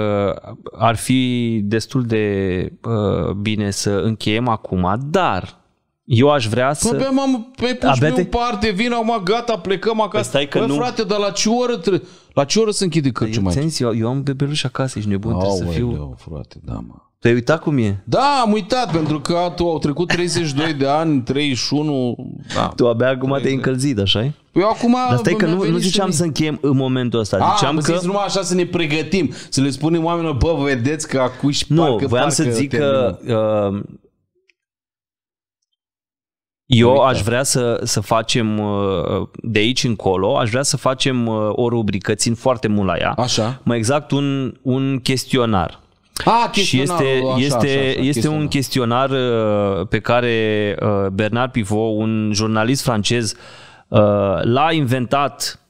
ar fi destul de uh, bine să încheiem acum, dar eu aș vrea să... Păi, m-am pe pus pe o parte, vin acum, gata, plecăm acasă. Păi stai că păi nu... frate, dar la ce oră tre- La ce oră se închide cărciuma păi, eu, aici? Eu, eu am bebeluș acasă, ești nebun, Aoleu, trebuie să fiu... Leu, frate, da, mă. Te-ai uitat cum e? Da, am uitat, pentru că tu au trecut 32 de ani, 31... Da, tu abia acum te-ai încălzit, așa -i? Păi, eu acum... Dar stai că nu, nu ziceam să încheiem în momentul ăsta. A, ah, ziceam că... Zis numai așa să ne pregătim, să le spunem oamenilor, bă, vedeți că acuși nu, parcă... Nu, voiam parcă să zic termin. că... Uh, eu aș da. vrea să, să facem uh, de aici încolo, aș vrea să facem uh, o rubrică, țin foarte mult la ea. Așa. Mai exact un, un chestionar. A, ah, și este, așa, este, așa, așa, este un chestionar uh, pe care Bernard Pivot, un jurnalist francez, l-a inventat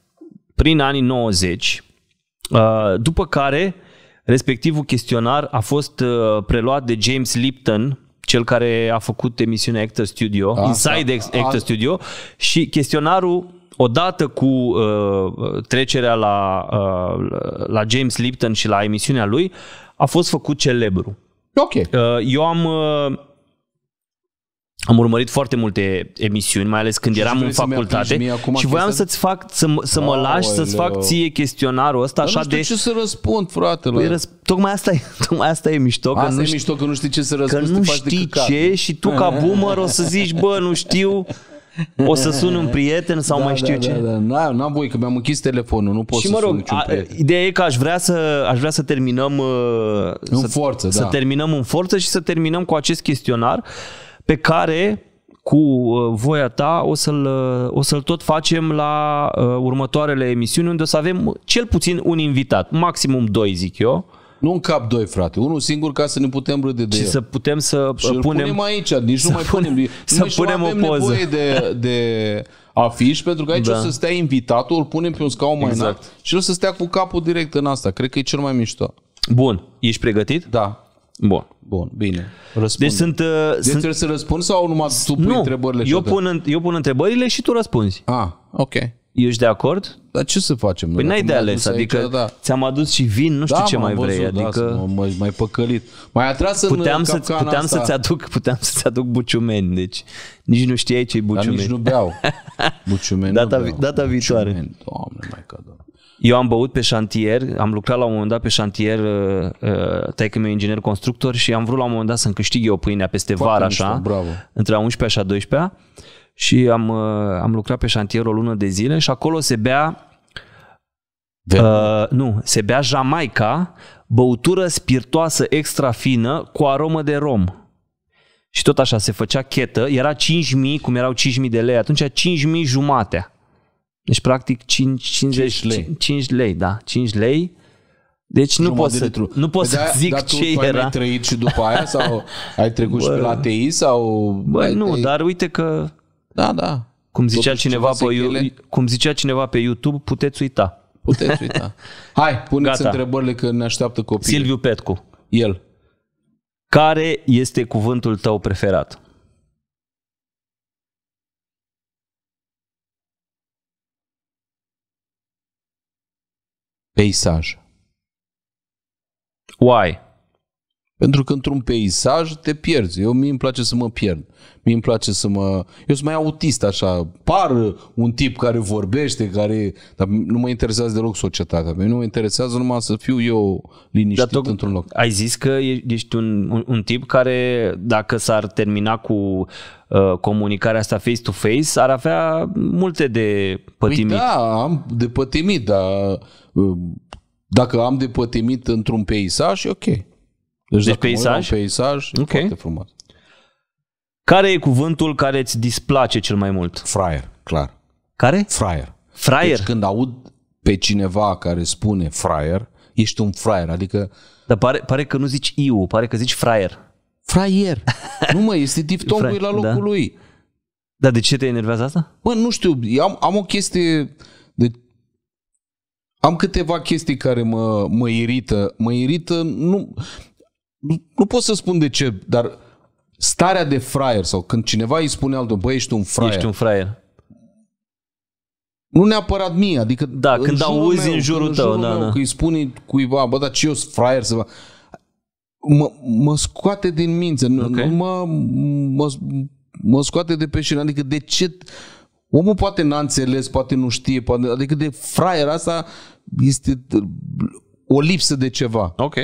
prin anii 90, după care respectivul chestionar a fost preluat de James Lipton, cel care a făcut emisiunea Actor Studio, da, Inside da, Actor a, Studio și chestionarul odată cu uh, trecerea la, uh, la James Lipton și la emisiunea lui a fost făcut celebru. Ok. Uh, eu am uh, am urmărit foarte multe emisiuni, mai ales când și eram în facultate acum și voiam să-ți fac, să, să mă lași, să-ți fac ție chestionarul ăsta Dar așa nu știu de... ce să răspund, frate. Păi, răsp... Tocmai, asta e, tocmai asta e mișto. Asta că nu e știu, mișto că nu știi ce să răspunzi. Că nu știi ce și tu ca boomer o să zici, bă, nu știu... O să sun un prieten sau da, mai știu da, ce. Da, da. da. N-am voie că mi-am închis telefonul, nu pot și să mă rog, sun a, prieten. Ideea e că aș vrea să, aș vrea să terminăm uh, în să, forță, să da. terminăm în forță și să terminăm cu acest chestionar. Uh, pe care cu uh, voia ta o să-l, uh, o să-l tot facem la uh, următoarele emisiuni unde o să avem cel puțin un invitat, maximum doi zic eu. Nu în cap doi, frate. Unul singur ca să ne putem râde de Și el. să putem să și punem... punem aici, nici să nu mai punem... punem să punem o poză. nevoie de, de afiș, pentru că aici da. o să stea invitatul, îl punem pe un scaun mai exact. înalt și o să stea cu capul direct în asta. Cred că e cel mai mișto. Bun. Ești pregătit? Da. Bun. Bun, bine. Răspund. Deci sunt... Uh, deci sunt... trebuie să răspund sau numai tu pui nu, întrebările? Eu pun, eu pun întrebările și tu răspunzi. Ah, ok. Ești de acord? Dar ce să facem? Păi n-ai de ales, adică aici, da. ți-am adus și vin, nu știu da, ce mai văzut, vrei, da, adică... Da, mai păcălit. Mai atras puteam să, Puteam asta. să-ți aduc, puteam să-ți aduc buciumeni, deci nici nu știai ce-i buciumeni. Dar nici nu beau buciumeni. data, nu beau. data viitoare. Doamne, mai cadă. Eu am băut pe șantier, am lucrat la un moment dat pe șantier, uh, uh, taică meu inginer constructor și am vrut la un moment dat să-mi câștig eu pâinea peste Foarte vară, mișto, așa, bravo. între a 11 și a 12 și am, uh, am lucrat pe șantier o lună de zile și acolo se bea Uh, nu, se bea Jamaica, băutură spiritoasă extra fină cu aromă de rom. Și tot așa se făcea chetă, era 5.000, cum erau 5.000 de lei atunci, 5.000 jumatea. Deci, practic, 5, 50, 5 lei. 5 lei, da. 5 lei. Deci nu pot, să, nu pot păi să zic dar tu, ce tu era. ai trăit și după aia sau ai trecut bă, și la TI sau... Bă, nu, ai... dar uite că... Da, da. Cum zicea, Totuși cineva pe, eu, cum zicea cineva pe YouTube, puteți uita. Puteți uita. Hai, puneți Gata. întrebările că ne așteaptă copiii. Silviu Petcu. El. Care este cuvântul tău preferat? paysage. Why? Pentru că într-un peisaj te pierzi. Eu mi îmi place să mă pierd. mi îmi place să mă... Eu sunt mai autist așa. Par un tip care vorbește, care... Dar nu mă interesează deloc societatea. Mie nu mă interesează numai să fiu eu liniștit dar într-un loc. Ai zis că ești un, un, un tip care, dacă s-ar termina cu uh, comunicarea asta face-to-face, ar avea multe de pătimit. Păi da, am de pătimit, dar uh, dacă am de pătimit într-un peisaj, e ok. Deci, deci peisaj? peisaj, e okay. foarte frumos. Care e cuvântul care îți displace cel mai mult? Fraier, clar. Care? Fraier. Fraier? Deci când aud pe cineva care spune fraier, ești un fraier, adică... Dar pare, pare că nu zici eu, pare că zici fraier. Fraier. nu mă, este diftongul la da. locul da. lui. Dar de ce te enervează asta? Bă, nu știu, am, am o chestie de... Am câteva chestii care mă, mă irită. Mă irită, nu nu pot să spun de ce, dar starea de fraier sau când cineva îi spune altul, băi, ești un fraier. Ești un fraier. Nu neapărat mie, adică da, când auzi meu, în jurul în tău, jurul da, meu, da. că îi spune cuiva, bă, dar ce eu sunt fraier să vă... Mă, mă scoate din minte, okay. nu mă, mă, mă scoate de pe șină, adică de ce... Omul poate n-a înțeles, poate nu știe, poate, adică de fraier asta este o lipsă de ceva. Ok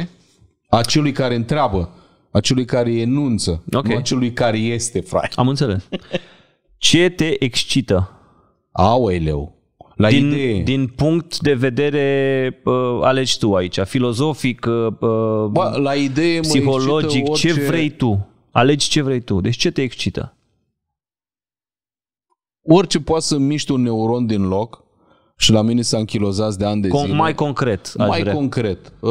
acelui care întreabă, acelui care enunță, okay. nu acelui care este, frate. Am înțeles. Ce te excită? Aueleu. La din, idee. din punct de vedere uh, alegi tu aici, filozofic, uh, uh ba, la idee psihologic, orice... ce vrei tu. Alegi ce vrei tu. Deci ce te excită? Orice poate să miște un neuron din loc și la mine s-a închilozat de ani de Con, zile. Mai concret. Mai vrea. concret. Uh,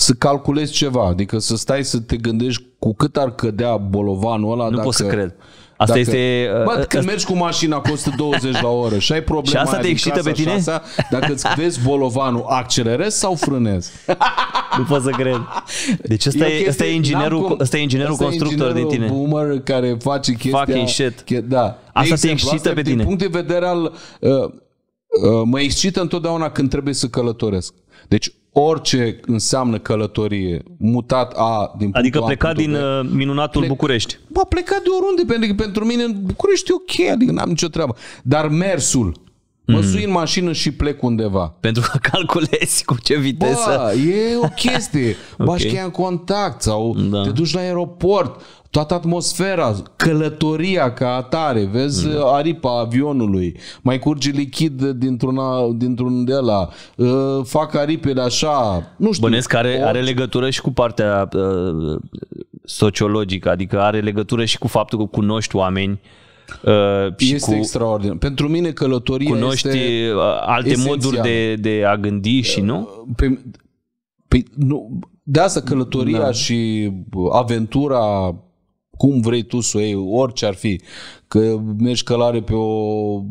să calculezi ceva, adică să stai să te gândești cu cât ar cădea bolovanul ăla. Nu dacă, pot să cred. Asta dacă, este... Bă, uh, când asta... mergi cu mașina costă 20 la oră și ai probleme. și asta te excită pe tine? Șasea, dacă îți vezi bolovanul, accelerezi sau frânezi? Nu pot să cred. Deci asta e, e, chestie, e inginerul, cum, asta e inginerul asta constructor inginerul din tine. boomer care face chestia... Fucking shit. Che, da. Asta exemplu, te excită asta, pe tine. Din punct de vedere al... Uh, uh, mă excită întotdeauna când trebuie să călătoresc. Deci orice înseamnă călătorie, mutat a din Adică pleca din de... Uh, minunatul plec, București. Bă, pleca de oriunde, pentru că pentru mine în București e ok, adică n-am nicio treabă. Dar mersul, Mă mm. sui în mașină și plec undeva. Pentru că calculezi cu ce viteză. Bă, e o chestie. okay. Bași cheia în contact sau da. te duci la aeroport toată atmosfera, călătoria ca atare, vezi mm. aripa avionului, mai curge lichid dintr un dintr-un de la, ă, fac aripele așa, nu știu. Bănesc are, are legătură și cu partea uh, sociologică, adică are legătură și cu faptul că cunoști oameni Uh, și este cu, extraordinar. Pentru mine călătoria cunoști este alte esențial. moduri de, de a gândi și nu? Pe, pe, nu de asta călătoria da. și aventura cum vrei tu să o iei, orice ar fi, că mergi călare pe o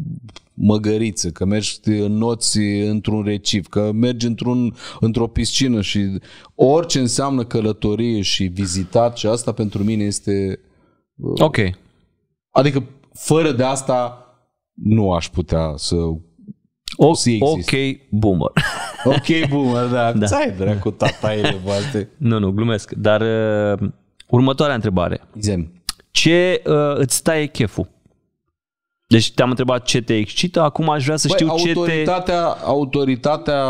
măgăriță, că mergi în noți într-un recif, că mergi într-un, într-o piscină și orice înseamnă călătorie și vizitat și asta pentru mine este... Uh, ok. Adică fără de asta nu aș putea să o, ok, boomer. ok, boomer, da. da. Ți-ai dracu tataile voastre. Nu, nu, glumesc. Dar uh Următoarea întrebare. Zem. Ce uh, îți taie cheful? Deci te-am întrebat ce te excită, acum aș vrea să Băi, știu autoritatea, ce te... Autoritatea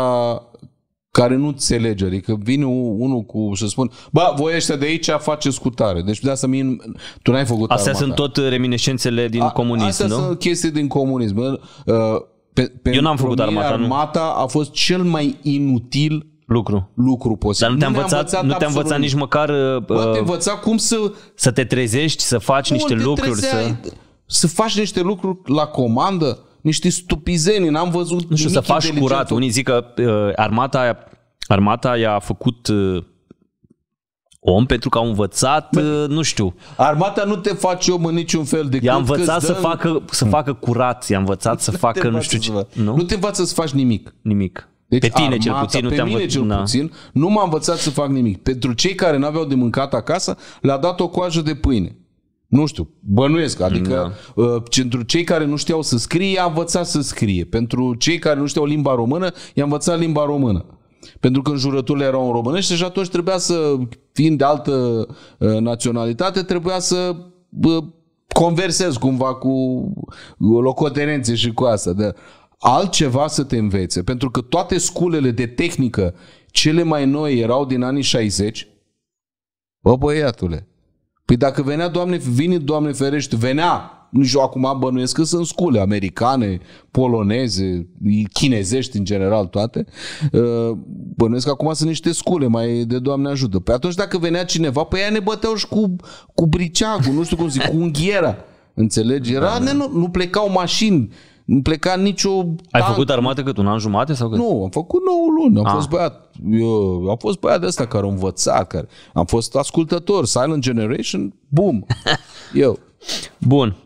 care nu înțelege, adică vine unul cu, să spun, bă, voi ăștia de aici faceți cu tare, deci de asta mie, tu n-ai făcut Astea armata. sunt tot reminiscențele din A, comunism, astea nu? Astea sunt chestii din comunism. Pe, uh, pe Eu n-am făcut armata, armata nu. a fost cel mai inutil lucru. lucru posibil. Dar nu te-a învățat, învățat, nu te-a învățat nici măcar... Bă, uh, te învăța cum să... Să te trezești, să faci niște lucruri, să... Să faci niște lucruri la comandă, niște stupizeni. n-am văzut Nu știu, să faci curat. Unii zic că uh, armata, armata i-a făcut uh, om pentru că au învățat, Bă, uh, nu știu. Armata nu te face om în niciun fel de I-a învățat să, dă... facă, să facă curat, i-a învățat nu să facă nu știu ce. Nu? nu te învață să faci nimic. Nimic. Deci pe tine armata, cel puțin, nu pe mine cel na. puțin, nu m-a învățat să fac nimic. Pentru cei care n-aveau de mâncat acasă, le-a dat o coajă de pâine. Nu știu, bănuiesc, adică da. uh, pentru cei care nu știau să scrie, i-a învățat să scrie. Pentru cei care nu știau limba română, i-a învățat limba română. Pentru că în jurăturile erau în românește și atunci trebuia să, fiind de altă uh, naționalitate, trebuia să uh, conversez cumva cu locotenenții și cu asta. De, altceva să te învețe, pentru că toate sculele de tehnică cele mai noi erau din anii 60, bă băiatule, păi dacă venea, Doamne, vine, Doamne ferește, venea nici eu acum bănuiesc că sunt scule americane, poloneze, chinezești în general toate, ă, bănuiesc că acum sunt niște scule mai de Doamne ajută. Păi atunci dacă venea cineva, păi ea ne băteau și cu, cu briceagul, nu știu cum zic, cu unghiera. Înțelegi? Era, da, da. Ne, nu, nu plecau mașini pleca nicio... Ai tank. făcut armată cât? Un an jumate? sau cât? Nu, am făcut 9 luni. Am A. Ah. fost băiat. Eu, am fost băiat de ăsta care am învățat. Care, am fost ascultător. Silent Generation, boom. Eu. Bun.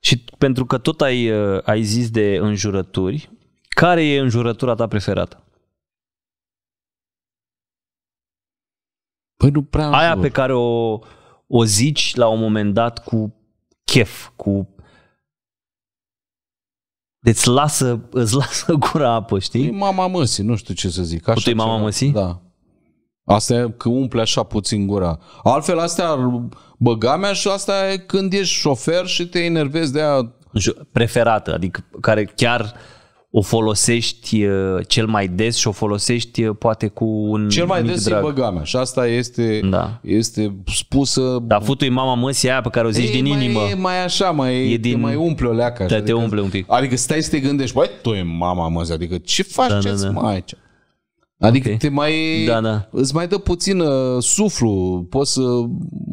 Și pentru că tot ai, uh, ai zis de înjurături, care e înjurătura ta preferată? Păi nu prea... Aia jur. pe care o, o zici la un moment dat cu chef, cu deci lasă, îți lasă gura apă, știi? E mama măsii, nu știu ce să zic. Așa tu e mama măsii? Da. Asta e că umple așa puțin gura. Altfel, astea mea și asta e când ești șofer și te enervezi de aia. Preferată, adică care chiar o folosești uh, cel mai des și o folosești uh, poate cu un Cel mai mic des drag. e băgamea și asta este, da. este spusă... Dar futui mama măsii aia pe care o zici e, din mai, inimă. E mai așa, mai, e din... mai umple o leacă. Da, adică, te umple un pic. Adică stai să te gândești, băi, tu e mama măsii, adică ce faci, da, ce da, da. mai da. aici? Adică okay. te mai, da, da. îți mai dă puțin uh, suflu, poți să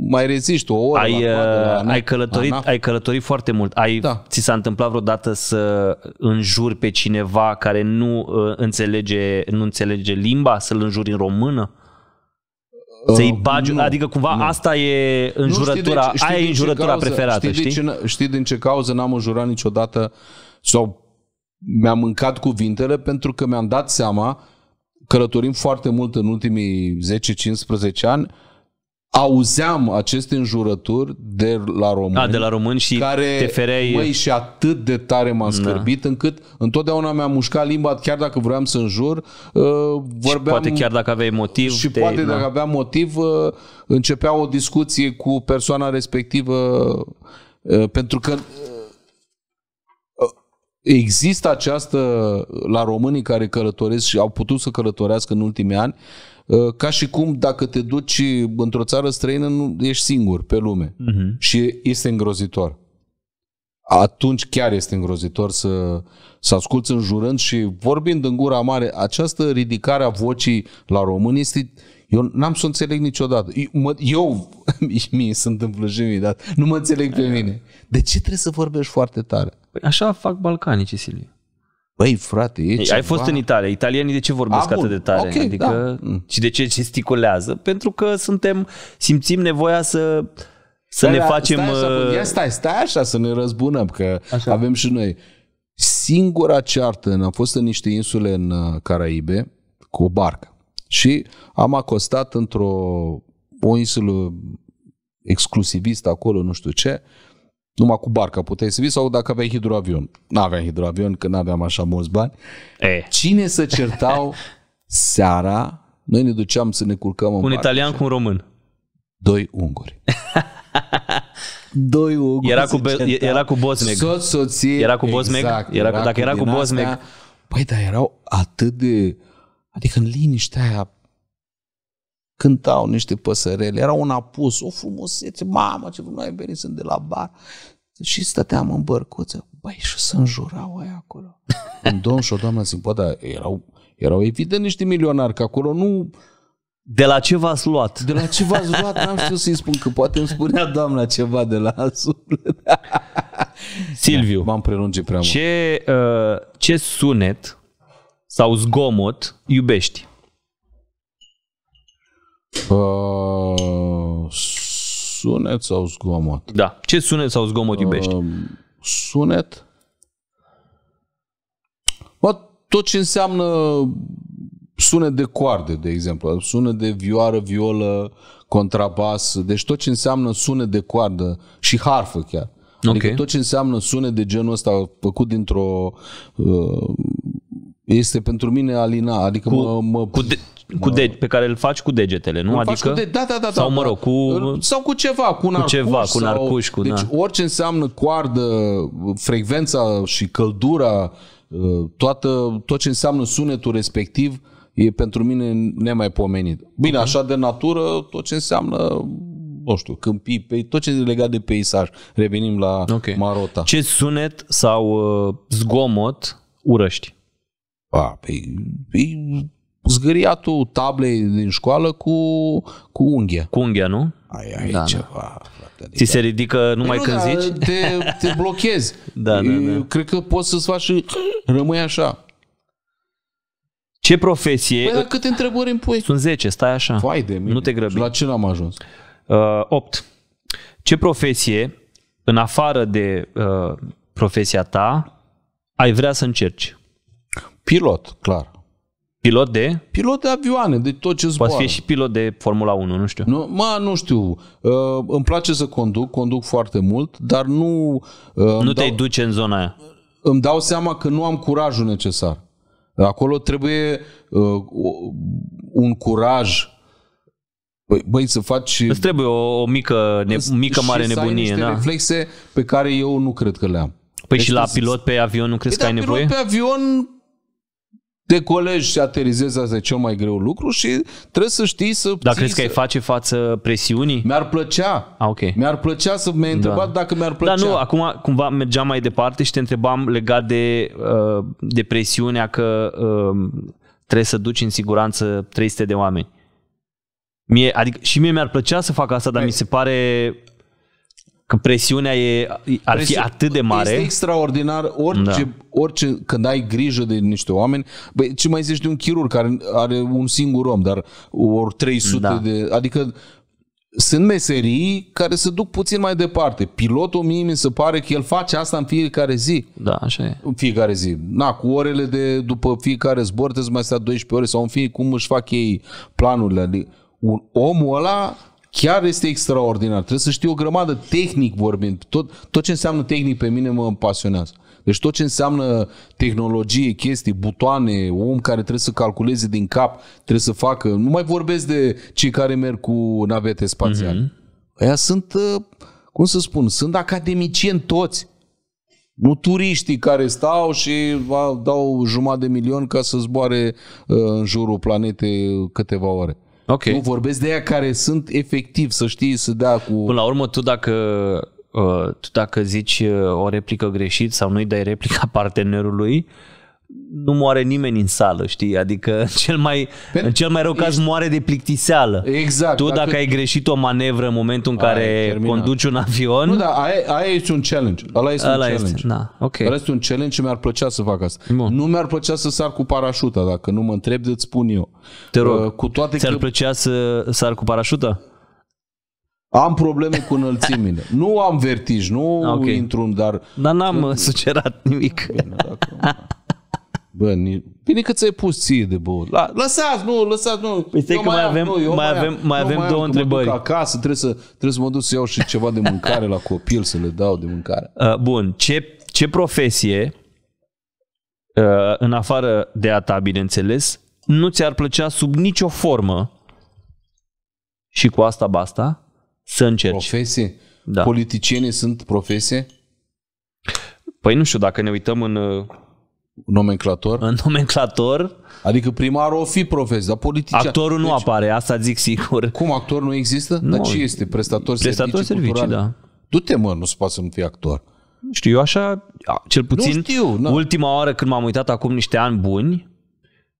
mai reziști o oră. Ai, la uh, la, ai, călătorit, ai călătorit foarte mult. Ai, da. Ți s-a întâmplat vreodată să înjuri pe cineva care nu, uh, înțelege, nu înțelege limba, să-l înjuri în română? Uh, Să-i bagi, uh, nu, adică cumva nu. asta e înjurătura, nu, știi ce, aia e înjurătura cauză, preferată, știi? Știi? Ce, știi din ce cauză n-am înjurat niciodată sau mi-am mâncat cuvintele pentru că mi-am dat seama călătorim foarte mult în ultimii 10-15 ani, auzeam aceste înjurături de la români. A, da, de la români și care, te fereai... Măi, și atât de tare m-am da. scârbit da. încât întotdeauna mi-am mușcat limba, chiar dacă vreau să înjur, uh, vorbeam... Și poate chiar dacă aveai motiv... Și te, poate da. dacă aveam motiv, uh, începea o discuție cu persoana respectivă uh, pentru că Există această, la românii care călătoresc și au putut să călătorească în ultimii ani, uh, ca și cum dacă te duci într-o țară străină, nu ești singur pe lume. Uh-huh. Și este îngrozitor. Atunci chiar este îngrozitor să, să asculți jurând și vorbind în gura mare. Această ridicare a vocii la români este... Eu n-am să o înțeleg niciodată. Eu, mă, eu mie sunt în și dar nu mă înțeleg pe mine. De ce trebuie să vorbești foarte tare? Păi așa fac balcanici, Silviu. Băi, frate, e ceva... Ai fost în Italia. Italienii de ce vorbesc A, atât de tare? Okay, adică, da. Mm. și de ce gesticulează? Pentru că suntem, simțim nevoia să să ne facem... Stai așa, uh, stai, stai așa să ne răzbunăm, că așa. avem și noi. Singura ceartă, am fost în niște insule în uh, Caraibe cu o barcă și am acostat într-o o insulă exclusivistă acolo, nu știu ce, numai cu barca puteai să vii sau dacă aveai hidroavion. N-aveam hidroavion, că n-aveam așa mulți bani. E. Cine să certau seara, noi ne duceam să ne culcăm în Un barca. italian cu un român. Doi unguri. Doi unguri era cu, era cu Bosmec. Soț, soție. Era cu Bosmec. Exact, era cu, dacă era cu Bozmeg. Păi, dar erau atât de... Adică în liniștea aia cântau niște păsărele, era un apus, o frumusețe, mamă ce noi am venit, sunt de la bar. Și stăteam în bărcuță, băi, și să înjurau aia acolo. un domn și o doamnă zic, bă, dar erau, erau evident niște milionari, că acolo nu... De la ce v-ați luat? De la ce v-ați luat? N-am știut să-i spun, că poate îmi spunea doamna ceva de la suflet. Silviu, m-am prelungit prea mult. Ce, uh, ce sunet sau zgomot iubești? Uh, sunet sau zgomot? Da. Ce sunet sau zgomot uh, iubești? Uh, sunet? Bă, tot ce înseamnă sunet de coarde, de exemplu, sunet de vioară, violă, contrabas, deci tot ce înseamnă sunet de coardă și harfă chiar. Adică okay. Adică tot ce înseamnă sunet de genul ăsta făcut dintr-o... Uh, este pentru mine alina, adică cu, mă, mă... Cu de- cu de- pe care îl faci cu degetele, nu? Îl adică, cu de- da, da, da, sau da, mă da. rog, cu, sau cu ceva, cu, un cu arcuș, ceva, cu un arcuș, sau, cu, deci da. orice înseamnă coardă, frecvența și căldura, uh, toată, tot ce înseamnă sunetul respectiv, e pentru mine nemaipomenit. Bine, uh-huh. așa de natură, tot ce înseamnă nu știu, câmpii, pe, tot ce e legat de peisaj. Revenim la okay. Marota. Ce sunet sau uh, zgomot urăști? A, pe, păi, pe, păi, zgâriatul tablei din școală cu, cu unghie. Cu unghia, nu? Ai, ai da, ceva, da. frate. Ți se da. ridică numai da, când da, zici? Te, te blochezi. da, da, da. Cred că poți să-ți faci și rămâi așa. Ce profesie... Păi, câte întrebări îmi pui? Sunt 10, stai așa. Vai de mine. Nu te grăbi. la ce n-am ajuns? Uh, 8. Ce profesie, în afară de uh, profesia ta, ai vrea să încerci? Pilot, clar. Pilot de? Pilot de avioane, de tot ce zboară. Poate fi și pilot de Formula 1, nu știu. Nu, mă, nu știu. Uh, îmi place să conduc, conduc foarte mult, dar nu... Uh, nu te dau, duce în zona aia. Îmi dau seama că nu am curajul necesar. Acolo trebuie uh, un curaj Băi, băi, să faci... Îți trebuie o, o mică, ne, mică mare nebunie. Să da. reflexe pe care eu nu cred că le am. Păi deci și la deci, pilot pe avion nu crezi păi că ai da, nevoie? pilot pe avion decolezi și aterizezi, asta e cel mai greu lucru și trebuie să știi să... Dar crezi să... că ai face față presiunii? Mi-ar plăcea. Ah, ok. Mi-ar plăcea să mi-ai da. întrebat da. dacă mi-ar plăcea. Dar nu, acum cumva mergeam mai departe și te întrebam legat de, uh, de presiunea că uh, trebuie să duci în siguranță 300 de oameni. Mie, adică, și mie mi-ar plăcea să fac asta, dar Hai. mi se pare că presiunea e, ar Presi... fi atât de mare. Este extraordinar orice, da. orice, când ai grijă de niște oameni, băi, ce mai zici de un chirurg care are un singur om, dar ori 300 da. de, adică sunt meserii care se duc puțin mai departe. Pilotul mie mi se pare că el face asta în fiecare zi. Da, așa e. În fiecare zi. Na, cu orele de după fiecare zbor trebuie să mai stai 12 ore sau în fine cum își fac ei planurile. Adică, un omul ăla chiar este extraordinar. Trebuie să știu o grămadă tehnic vorbind. Tot, tot ce înseamnă tehnic pe mine mă pasionează. Deci tot ce înseamnă tehnologie, chestii, butoane, om care trebuie să calculeze din cap, trebuie să facă. Nu mai vorbesc de cei care merg cu navete spațiale. Mm-hmm. Aia sunt, uh, cum să spun, sunt academicieni toți. Nu turiștii care stau și dau jumătate de milion ca să zboare uh, în jurul planetei câteva ore. Okay. Nu vorbesc de aia care sunt efectiv, să știi, să dea cu... Până la urmă, tu dacă uh, tu dacă zici uh, o replică greșit sau nu-i dai replica partenerului, nu moare nimeni în sală, știi? Adică în cel mai, Pentru în cel mai rău caz ești... moare de plictiseală. Exact. Tu dacă, dacă ai greșit o manevră în momentul în care conduci un avion... Nu, dar aia, aia este un challenge. Ăla este ăla un challenge. Este, na, okay. Ăla este un challenge și mi-ar plăcea să fac asta. Bun. Nu mi-ar plăcea să sar cu parașuta, dacă nu mă întreb, îți spun eu. Te rog, uh, cu toate ți-ar că... plăcea să sar cu parașuta? Am probleme cu înălțimile. nu am vertij, nu okay. intru dar... Dar n-am sugerat nimic. Bine, dacă... Bă, bine că ți-ai pus ție de băut. La, lăsați, nu, lăsați, nu. Păi stai că mai avem, nu, mai avem, mai avem mai două am, întrebări. acasă, trebuie să, trebuie să mă duc să iau și ceva de mâncare la copil, să le dau de mâncare. Uh, bun, ce, ce profesie, uh, în afară de a ta, bineînțeles, nu ți-ar plăcea sub nicio formă și cu asta basta să încerci? Profesie? Da. Politicienii sunt profesie? Păi nu știu, dacă ne uităm în uh, Nomenclator? În nomenclator. Adică primarul o fi profesor, dar politician. Actorul deci, nu apare, asta zic sigur. Cum, actor nu există? Nu. Dar ce este? Prestator, prestator servicii, servicii culturale? da. Du-te mă, nu se poate să nu fii actor. Nu știu, eu așa, cel puțin, nu știu, nu. ultima oară când m-am uitat acum niște ani buni,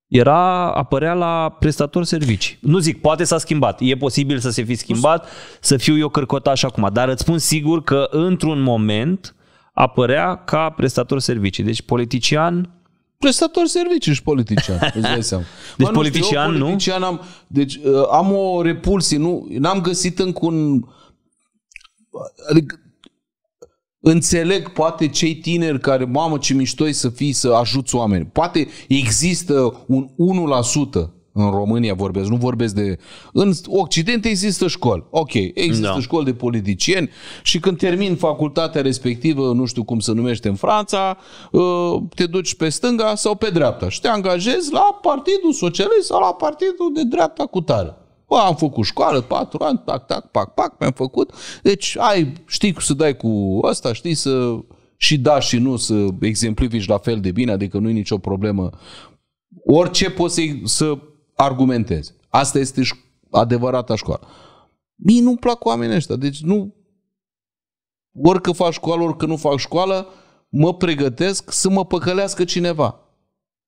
era, apărea la prestator servicii. Nu zic, poate s-a schimbat. E posibil să se fi schimbat, să fiu eu cărcotaș acum. Dar îți spun sigur că într-un moment apărea ca prestator servicii. Deci politician prestator servicii și politician. Îți dai seama. Deci Bă, politician, nu? Știu, eu, politician nu? Am, deci uh, am o repulsie, nu, n-am găsit încă un... Adică, înțeleg poate cei tineri care, mamă ce mișto să fii să ajuți oameni. Poate există un în România vorbesc, nu vorbesc de... În Occident există școli, ok, există da. școli de politicieni și când termin facultatea respectivă, nu știu cum se numește în Franța, ă, te duci pe stânga sau pe dreapta și te angajezi la Partidul Socialist sau la Partidul de dreapta cu tare. Bă, am făcut școală, patru ani, tac, tac, pac, pac, mi-am făcut. Deci ai, știi să dai cu ăsta, știi să și da și nu să exemplifici la fel de bine, adică nu e nicio problemă. Orice poți să, să argumentez. Asta este adevărata școală. Mie nu-mi plac oamenii ăștia, deci nu... Orică fac școală, orică nu fac școală, mă pregătesc să mă păcălească cineva.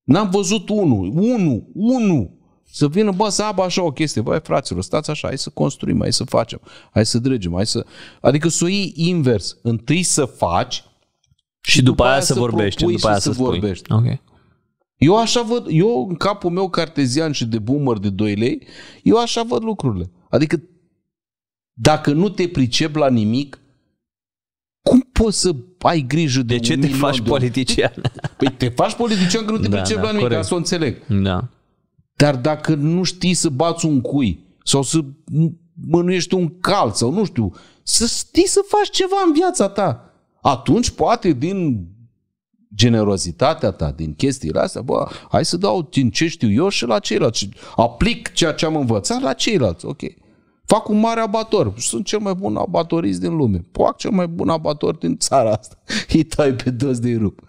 N-am văzut unul, unul, unul să vină, bă, să abă așa o chestie. Băi, fraților, stați așa, hai să construim, hai să facem, hai să dregem, hai să... Adică să o iei invers. Întâi să faci și după, după aia, aia să vorbești, după aia să, să vorbești. Okay. Eu așa văd, eu în capul meu cartezian și de boomer de 2 lei, eu așa văd lucrurile. Adică dacă nu te pricep la nimic, cum poți să ai grijă de De ce te faci de... politician? Păi te faci politician că nu te da, pricep da, la nimic, corect. ca să o înțeleg. Da. Dar dacă nu știi să bați un cui sau să mânuiești un cal sau nu știu, să știi să faci ceva în viața ta, atunci poate din generozitatea ta din chestiile astea, bă, hai să dau din ce știu eu și la ceilalți. Aplic ceea ce am învățat la ceilalți, ok. Fac un mare abator. Sunt cel mai bun abatorist din lume. Fac cel mai bun abator din țara asta. Îi tai pe dos de rup.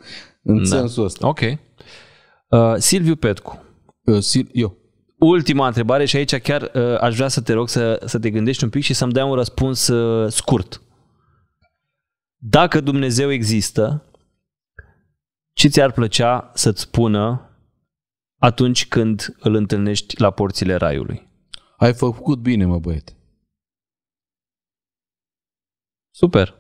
În da. sensul ăsta. Ok. Uh, Silviu Petcu. Uh, Sil- eu. Ultima întrebare și aici chiar uh, aș vrea să te rog să, să te gândești un pic și să-mi dai un răspuns uh, scurt. Dacă Dumnezeu există, ce ți-ar plăcea să-ți spună atunci când îl întâlnești la porțile raiului? Ai făcut bine, mă băiete. Super.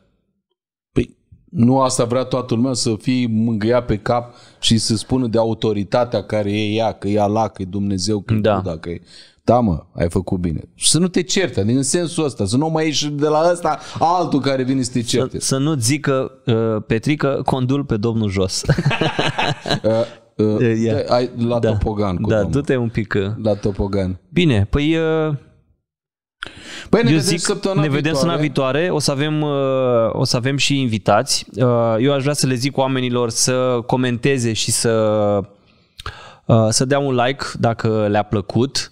Păi, nu asta vrea toată lumea, să fie mângâiat pe cap și să spună de autoritatea care e ea, că e Allah, că e Dumnezeu, că da. e Buddha, că e da mă, ai făcut bine. Să nu te certe, din adică sensul ăsta, să nu mai ieși de la ăsta altul care vine să te certe. Să, să nu zică, uh, Petrică, condul pe domnul jos. Uh, uh, uh, yeah. ai, la da. topogan cu Da, domnul. du-te un pic. Uh... La topogan. Bine, păi... Uh... Păi ne eu vedem zic, săptămâna ne vedem viitoare. viitoare, o să avem, uh, o să avem și invitați. Uh, eu aș vrea să le zic oamenilor să comenteze și să, să dea un like dacă le-a plăcut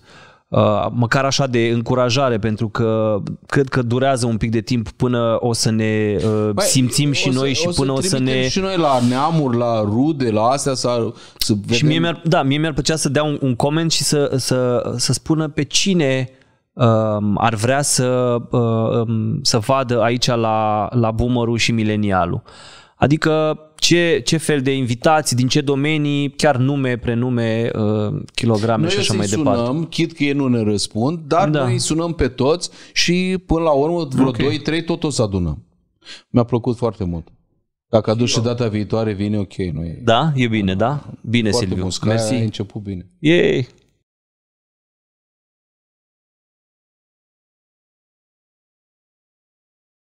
Uh, măcar așa de încurajare, pentru că cred că durează un pic de timp până o să ne Băi, uh, simțim și să, noi și o până o să ne... și noi la neamuri, la rude, la astea, să, să vedem... Și mie mi-ar, da, mie mi-ar plăcea să dea un, un coment și să, să, să spună pe cine uh, ar vrea să, uh, um, să vadă aici la, la boomer și milenialul. Uh, Adică ce, ce fel de invitați, din ce domenii, chiar nume, prenume, uh, kilograme noi și așa mai sunăm, departe. Noi chit că ei nu ne răspund, dar da. noi sunăm pe toți și până la urmă vreo okay. 2-3 tot o să adunăm. Mi-a plăcut foarte mult. Dacă aduci și data viitoare, vine ok. Nu e... Da? E bine, da? Bine, Foarte Silviu. Musca, Mersi. a început bine. Yay!